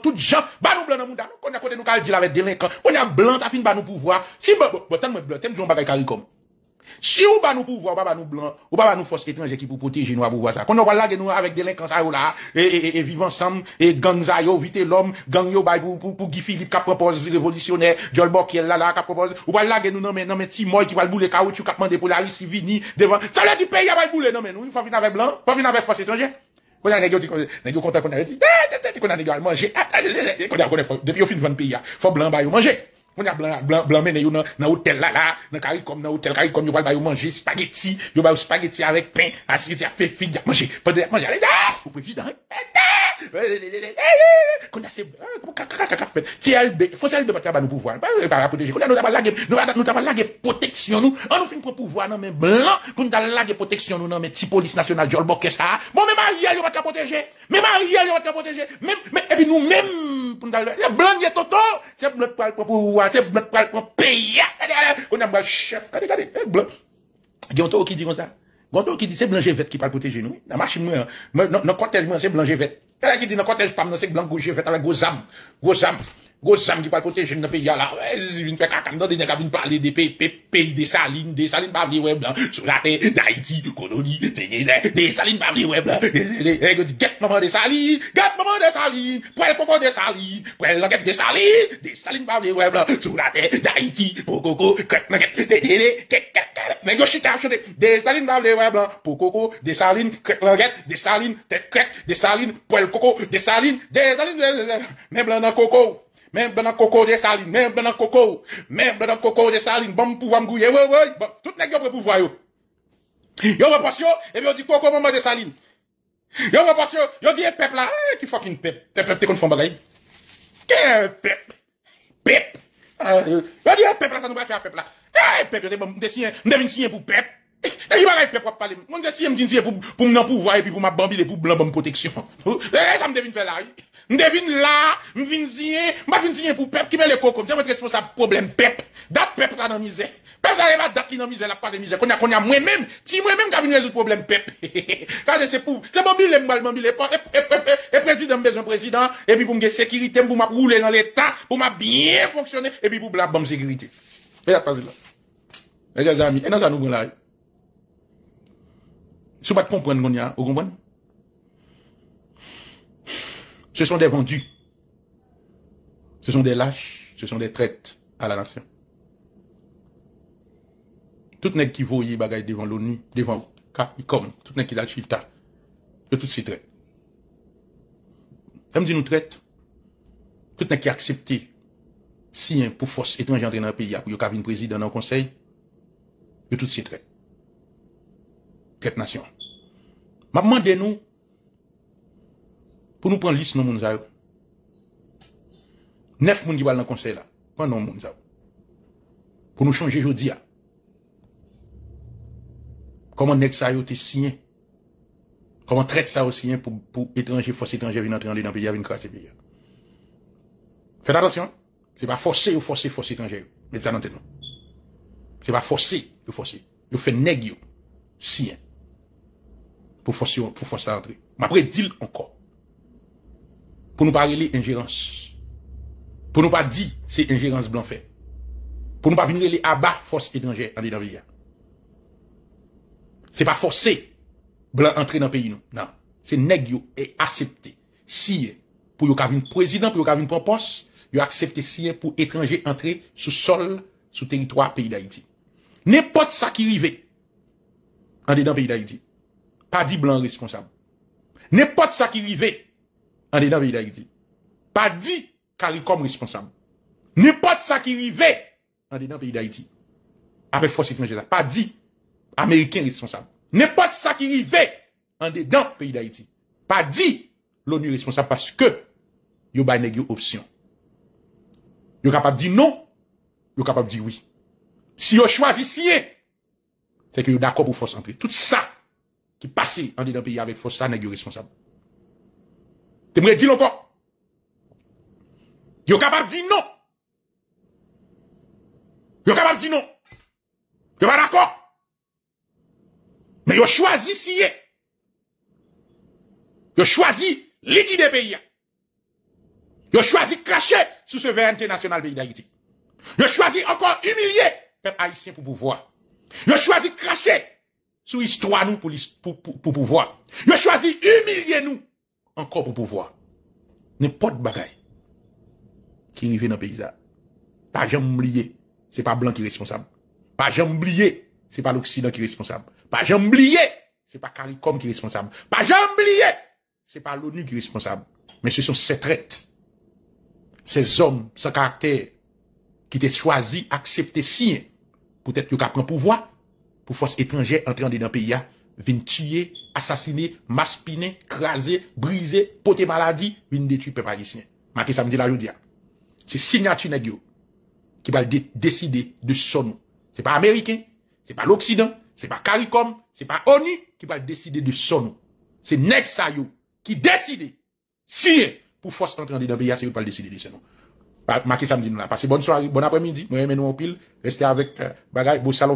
tout gens, ba nou blan nan mouda. Qu'on a côté nous kal di la avec délinquant. On a blanc ta fin ba nous pouvoir. Si bon, bon, me blanc, t'aime bagay caricom. Si ou pas nous pouvoir, ou pas nous blanc, ou pas nous force étrangère qui pour nous à ça. Quand on va là, nous avec délinquants là, et, et, ensemble, et gang ça vite l'homme, gang yo, pour, pour, Guy Philippe propose révolutionnaire, qui est là, là, propose, ou pas là, nous, non, mais, non, mais, Timoy qui va le bouler, caoutchouc, qui pour la Russie, vini, devant, ça pays, le bouler, non, mais nous, il faut venir avec blanc, venir avec force faut manger. On a blanc, blanc, blanc, mené, dans, l'hôtel hôtel là, là, dans CARICOM, dans hôtel CARICOM, yo va yo manger spaghetti, yo va spaghetti avec pain, à spaghetti à fait figue, manger, pendant de manger, allez, ah! au président, eh, eh! Eh, eh, eh, a ces, fait. Bah, bah, nous pouvoir. protection nous. On nous fait pour pouvoir, non, blanc, pour nous protection nous, non, mais police nationale, ça. Bon, mais protéger. Même protéger. Même, et nous même pour nous blanc, C'est pour pouvoir, c'est pour payer. Hein. a le chef. blanc. qui dit comme ça. qui dit, c'est qui parle protéger nous. La machine, hein. c'est blanc Kè la ki di nan kotej pam nan sek blan koujè, fè talen gwo zam, gwo zam. Go Sam qui va la, des des parler des des salines, des salines sur la terre d'Haïti, colonie, des salines get maman des salines, get maman des salines, poil coco des salines, poil salines, des salines, des salines la terre d'Haïti, get des des salines des salines, get des salines, des salines, poil coco, des salines, des salines, même blanc coco, même ben coco des saline même ben coco même ben coco des saline bon pouvoir me gouiller ouais ouais tout nèg yo pour pouvoir yo yo va yo et puis on dit coco maman de saline yo va yo yo dit eh, peuple là eh, qui fucking peuple peuple te kon font bagaille que peuple peuple euh, yo dit eh, peuple ça nous va faire peuple là eh peuple de bon dessin devine signer pour peuple et il va aller peuple parler mon dessin me dit pour pour me pouvoir et puis pour ma bambine pour blanc bonne protection [LAUGHS] ça me devine faire la rue. Je là, je viens je pour Pep qui met le coco. Je suis responsable du problème, peuple. Dat peuple dans la misère. Peuple arrive à dat dans misère, la passe de misère. Konya, on a moi-même, si moi-même, je viens résoudre le problème, peuple. [LAUGHS] Quand c'est pour, c'est bon, je les je Et e, e, e président, besoin président. Et puis pour me sécurité, pour me rouler dans l'état, pour me bien fonctionner. Et puis pour me bonne sécurité. Et pas là. Et les amis, et dans ça nous là. Si vous ne comprenez pas, vous comprenez? Ce sont des vendus. Ce sont des lâches. Ce sont des traites à la nation. Tout n'est qui les bagages devant l'ONU, devant toutes tout n'est qui chifta. De toutes ces traites. Comme dit nous traite, tout n'est qui accepté si un pour force étranger dans le pays, pour le président dans le conseil, de toutes ces traites. Traite nation. Maintenant, demandé nous, pour nous prendre liste dans mon 9 Neuf moun qui va dans conseil là. Pendant moun Pour nous changer aujourd'hui. Comment nek sa yo te signé? Comment traite ça aussi pour, pour étrangers, force étrangers venir entrer dans le pays, venir casser le pays. Faites attention. C'est pas forcer ou forcer, force étrangers. mais ça n'entend pas. C'est pas forcer ou forcer. Vous faites nègre. yo. Pour forcer, pour forcer à entrer. Mais après, dis encore pour nous parler ingérence. Pour nous pas dire c'est ingérence blanc fait. Pour nous pas venir les abats force étrangère en dedans pays. C'est pas forcé blanc entrer dans le pays nous. Non, c'est nèg et accepté. Si pour yo venir président pour yo venir prendre poste, yo accepté si pour étranger entrer sous sol sous territoire pays d'Haïti. N'importe ça qui arrive en dedans pays d'Haïti. Pas dit blanc responsable. N'importe ça qui arrive en dedans pays d'Haïti. Pas dit CARICOM responsable. N'importe ça qui arrivait en dedans pays d'Haïti. Avec force étrangère, pas dit américain responsable. N'importe ça qui arrivait en dedans pays d'Haïti. Pas dit l'ONU responsable parce que yo ba une option. Yo capable de dire non, yo capable de dire oui. Si yo choisissiez, c'est que yo d'accord pour force entrer. Tout ça qui passait en dedans pays avec force ça n'est pas responsable. Tu me dis encore. Yo capable dire non. Yo capable de dire non. Yo pas d'accord. Mais yo choisi si Yo choisi liquider pays. Yo choisi cracher sur sous souveraineté nationale pays d'Haïti. Yo choisi encore humilier peuple haïtien pour pouvoir. Yo choisi cracher sur histoire nous pour, pour, pour, pour pouvoir. Yo choisi humilier nous Ankor pou pouvoi. Nè pot bagay. Ki rive nan peyza. Pa jambliye, se pa blan ki responsable. Pa jambliye, se pa l'Oksidan ki responsable. Pa jambliye, se pa Karikom ki responsable. Pa jambliye, se pa l'ONU ki responsable. Men se son setret. Se zom, se karakter, ki te swazi aksepte sin. Poutet yo ka pran pouvoi. Pou fos etanje entran de nan peyya, vin tuye... assassiné, maspiné, crasé, brisé, poté maladie, une détruit peuple haïtien. me samedi la jodia. C'est signature nèg qui va décider de son nom. C'est pas américain, c'est pas l'Occident, c'est pas CARICOM, c'est pas ONU qui va décider de son nom. C'est nèg qui décide si pour force entrer dans le pays, c'est pas décider de son nom. Bah, Maté samedi nous là. Passez bonne soirée, bon après-midi. Moi, nous en pile. Restez avec euh, bagay, beau salon